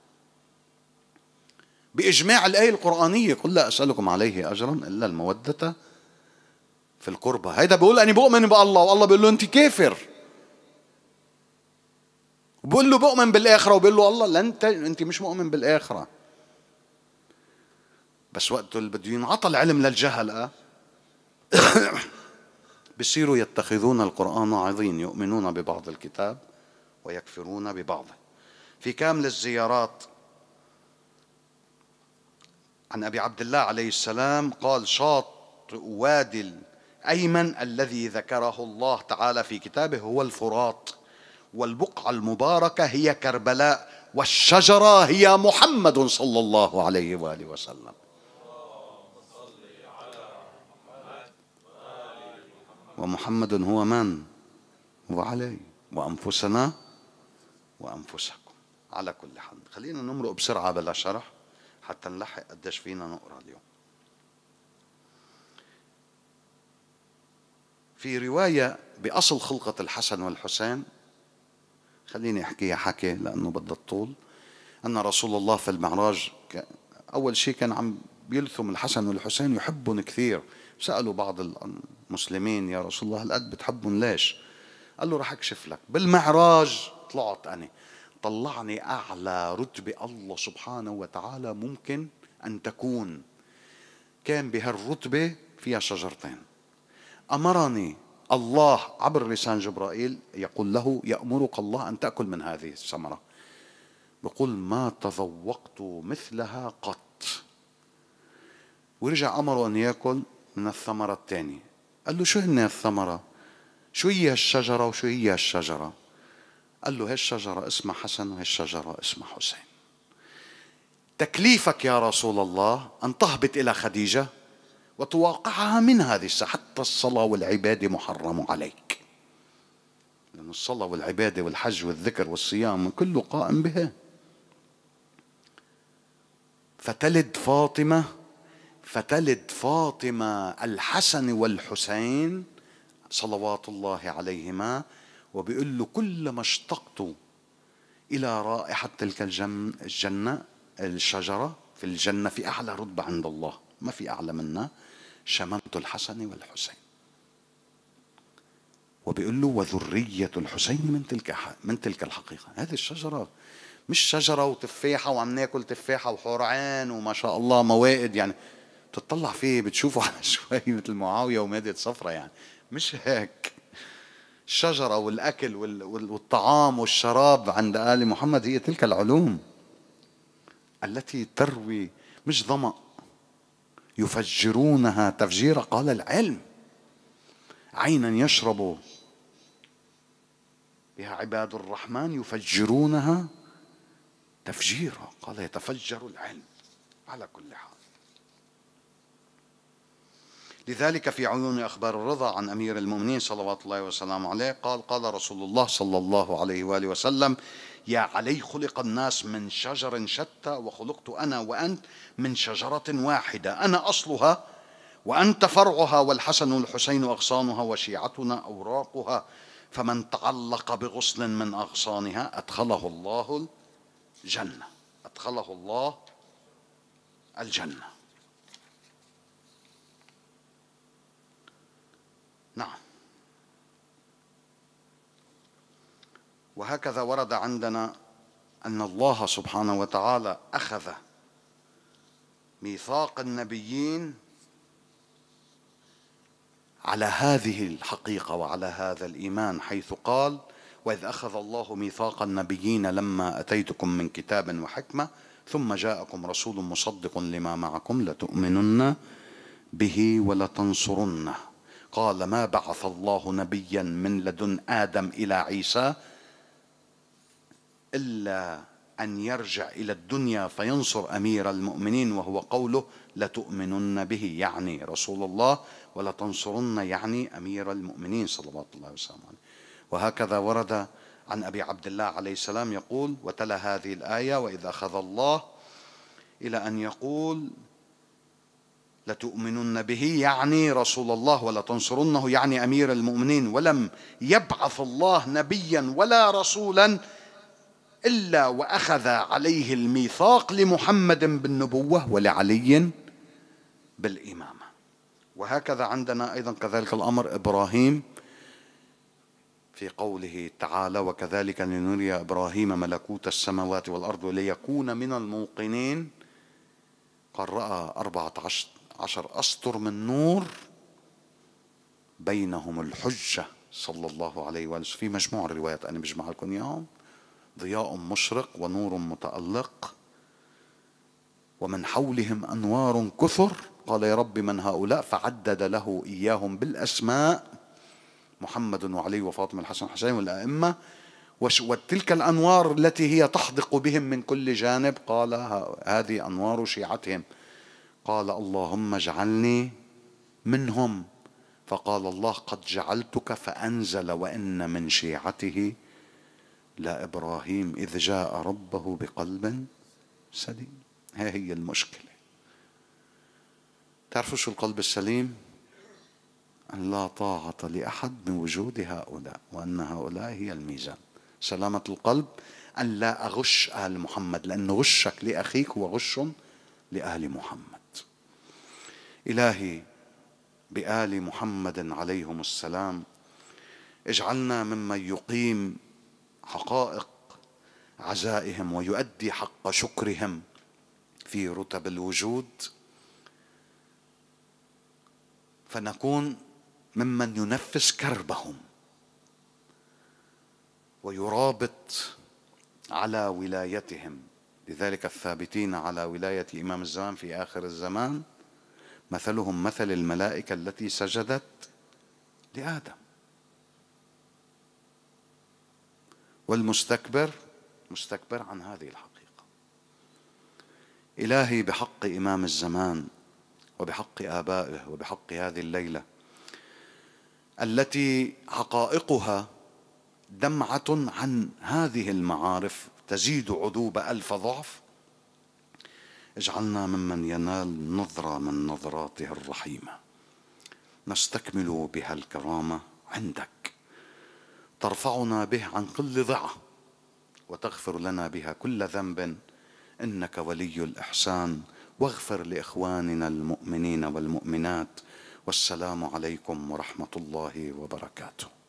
بإجماع الآية القرآنية قل لا أسألكم عليه أجرا إلا المودة في القربى هيدا بيقول أنا بؤمن بالله والله بيقول له أنت كافر وبقول له بؤمن بالاخره وبقول له الله لا انت انت مش مؤمن بالاخره بس وقت اللي بده ينعطى العلم للجهل أه؟ بصيروا يتخذون القرآن عظيم يؤمنون ببعض الكتاب ويكفرون ببعضه في كامل الزيارات عن أبي عبد الله عليه السلام قال شاطئ وادي الأيمن الذي ذكره الله تعالى في كتابه هو الفرات والبقعة المباركة هي كربلاء والشجرة هي محمد صلى الله عليه وآله وسلم ومحمد هو من هو علي وأنفسنا وأنفسكم على كل حال خلينا نمرق بسرعة بلا شرح حتى نلحق قديش فينا نقرأ اليوم في رواية بأصل خلقة الحسن والحسين خليني أحكيها حكي لأنه بدها الطول أن رسول الله في المعراج أول شيء كان عم بيلثم الحسن والحسين يحبهم كثير سألوا بعض المسلمين يا رسول الله هالقد بتحبهم ليش قال له رح أكشف لك بالمعراج طلعت أنا طلعني أعلى رتبة الله سبحانه وتعالى ممكن أن تكون كان بهالرتبة فيها شجرتين أمرني الله عبر لسان جبرائيل يقول له يأمرك الله أن تأكل من هذه الثمرة بقول ما تذوقت مثلها قط ورجع أمره أن يأكل من الثمرة الثانية قال له شو هن الثمرة شو هي الشجرة وشو هي الشجرة قال له هالشجرة اسمها حسن وهالشجرة اسمها حسين تكليفك يا رسول الله أن تهبط إلى خديجة وتواقعها من هذه الساعة حتى الصلاة والعبادة محرم عليك لأن الصلاة والعبادة والحج والذكر والصيام كله قائم بها فتلد فاطمة فتلد فاطمة الحسن والحسين صلوات الله عليهما وبيقول له كلما اشتقت إلى رائحة تلك الجنة الشجرة في الجنة في أعلى رتبة عند الله ما في أعلى منها شممت الحسن والحسين وبيقول له وذرية الحسين من تلك من تلك الحقيقة هذه الشجرة مش شجرة وتفاحة وعم ناكل تفاحة وحرعان وما شاء الله موائد يعني تطلع فيه بتشوفه على شوي مثل معاوية ومادة صفرة يعني مش هيك الشجرة والأكل والطعام والشراب عند آل محمد هي تلك العلوم التي تروي مش ظمأ يفجرونها تفجيرا قال العلم عينا يشرب بها عباد الرحمن يفجرونها تفجيرا قال يتفجر العلم على كل حال لذلك في عيون أخبار الرضا عن أمير المؤمنين صلوات الله وسلامه عليه قال قال رسول الله صلى الله عليه وآله وسلم يا علي خلق الناس من شجر شتى وخلقت أنا وأنت من شجرة واحدة أنا أصلها وأنت فرعها والحسن والحسين أغصانها وشيعتنا أوراقها فمن تعلق بغصن من أغصانها أدخله الله الجنة أدخله الله الجنة وهكذا ورد عندنا أن الله سبحانه وتعالى أخذ ميثاق النبيين على هذه الحقيقة وعلى هذا الإيمان حيث قال وإذ أخذ الله ميثاق النبيين لما أتيتكم من كتاب وحكمة ثم جاءكم رسول مصدق لما معكم لتؤمنن به ولتنصرنه قال ما بعث الله نبيا من لدن آدم إلى عيسى إلا أن يرجع إلى الدنيا فينصر أمير المؤمنين وهو قوله لتؤمنن به يعني رسول الله ولتنصرن يعني أمير المؤمنين صلوات الله وسلامه عليه وهكذا ورد عن أبي عبد الله عليه السلام يقول وتلا هذه الآية وإذا أخذ الله إلى أن يقول لتؤمنن به يعني رسول الله ولتنصرنه يعني أمير المؤمنين ولم يبعث الله نبيا ولا رسولا إلا وأخذ عليه الميثاق لمحمد بالنبوة ولعلي بالإمامة وهكذا عندنا أيضا كذلك الأمر إبراهيم في قوله تعالى وكذلك لنري إبراهيم ملكوت السماوات والأرض ليكون من الموقنين قرأ رأى أربعة عشر أسطر من نور بينهم الحجة صلى الله عليه وآله في مجموع الروايات أنا بجمع لكم إياهم ضياء مشرق ونور متألق ومن حولهم أنوار كثر قال يا رب من هؤلاء فعدد له إياهم بالأسماء محمد وعلي وفاطمة الحسن والحسين والأئمة وتلك الأنوار التي هي تحدق بهم من كل جانب قال هذه أنوار شيعتهم قال اللهم اجعلني منهم فقال الله قد جعلتك فأنزل وإن من شيعته لا إبراهيم إذ جاء ربه بقلب سليم ها هي المشكلة تعرفوا شو القلب السليم أن لا طاعة لأحد من وجود هؤلاء وأن هؤلاء هي الميزان سلامة القلب أن لا أغش آل محمد لأن غشك لأخيك هو غش لآل محمد إلهي بآل محمد عليهم السلام اجعلنا ممن يقيم حقائق عزائهم ويؤدي حق شكرهم في رتب الوجود فنكون ممن ينفس كربهم ويرابط على ولايتهم لذلك الثابتين على ولاية إمام الزمان في آخر الزمان مثلهم مثل الملائكة التي سجدت لآدم والمستكبر مستكبر عن هذه الحقيقة إلهي بحق إمام الزمان وبحق آبائه وبحق هذه الليلة التي حقائقها دمعة عن هذه المعارف تزيد عذوب ألف ضعف اجعلنا ممن ينال نظرة من نظراته الرحيمة نستكمل بها الكرامة عندك ترفعنا به عن كل ضعه وتغفر لنا بها كل ذنب انك ولي الاحسان واغفر لاخواننا المؤمنين والمؤمنات والسلام عليكم ورحمه الله وبركاته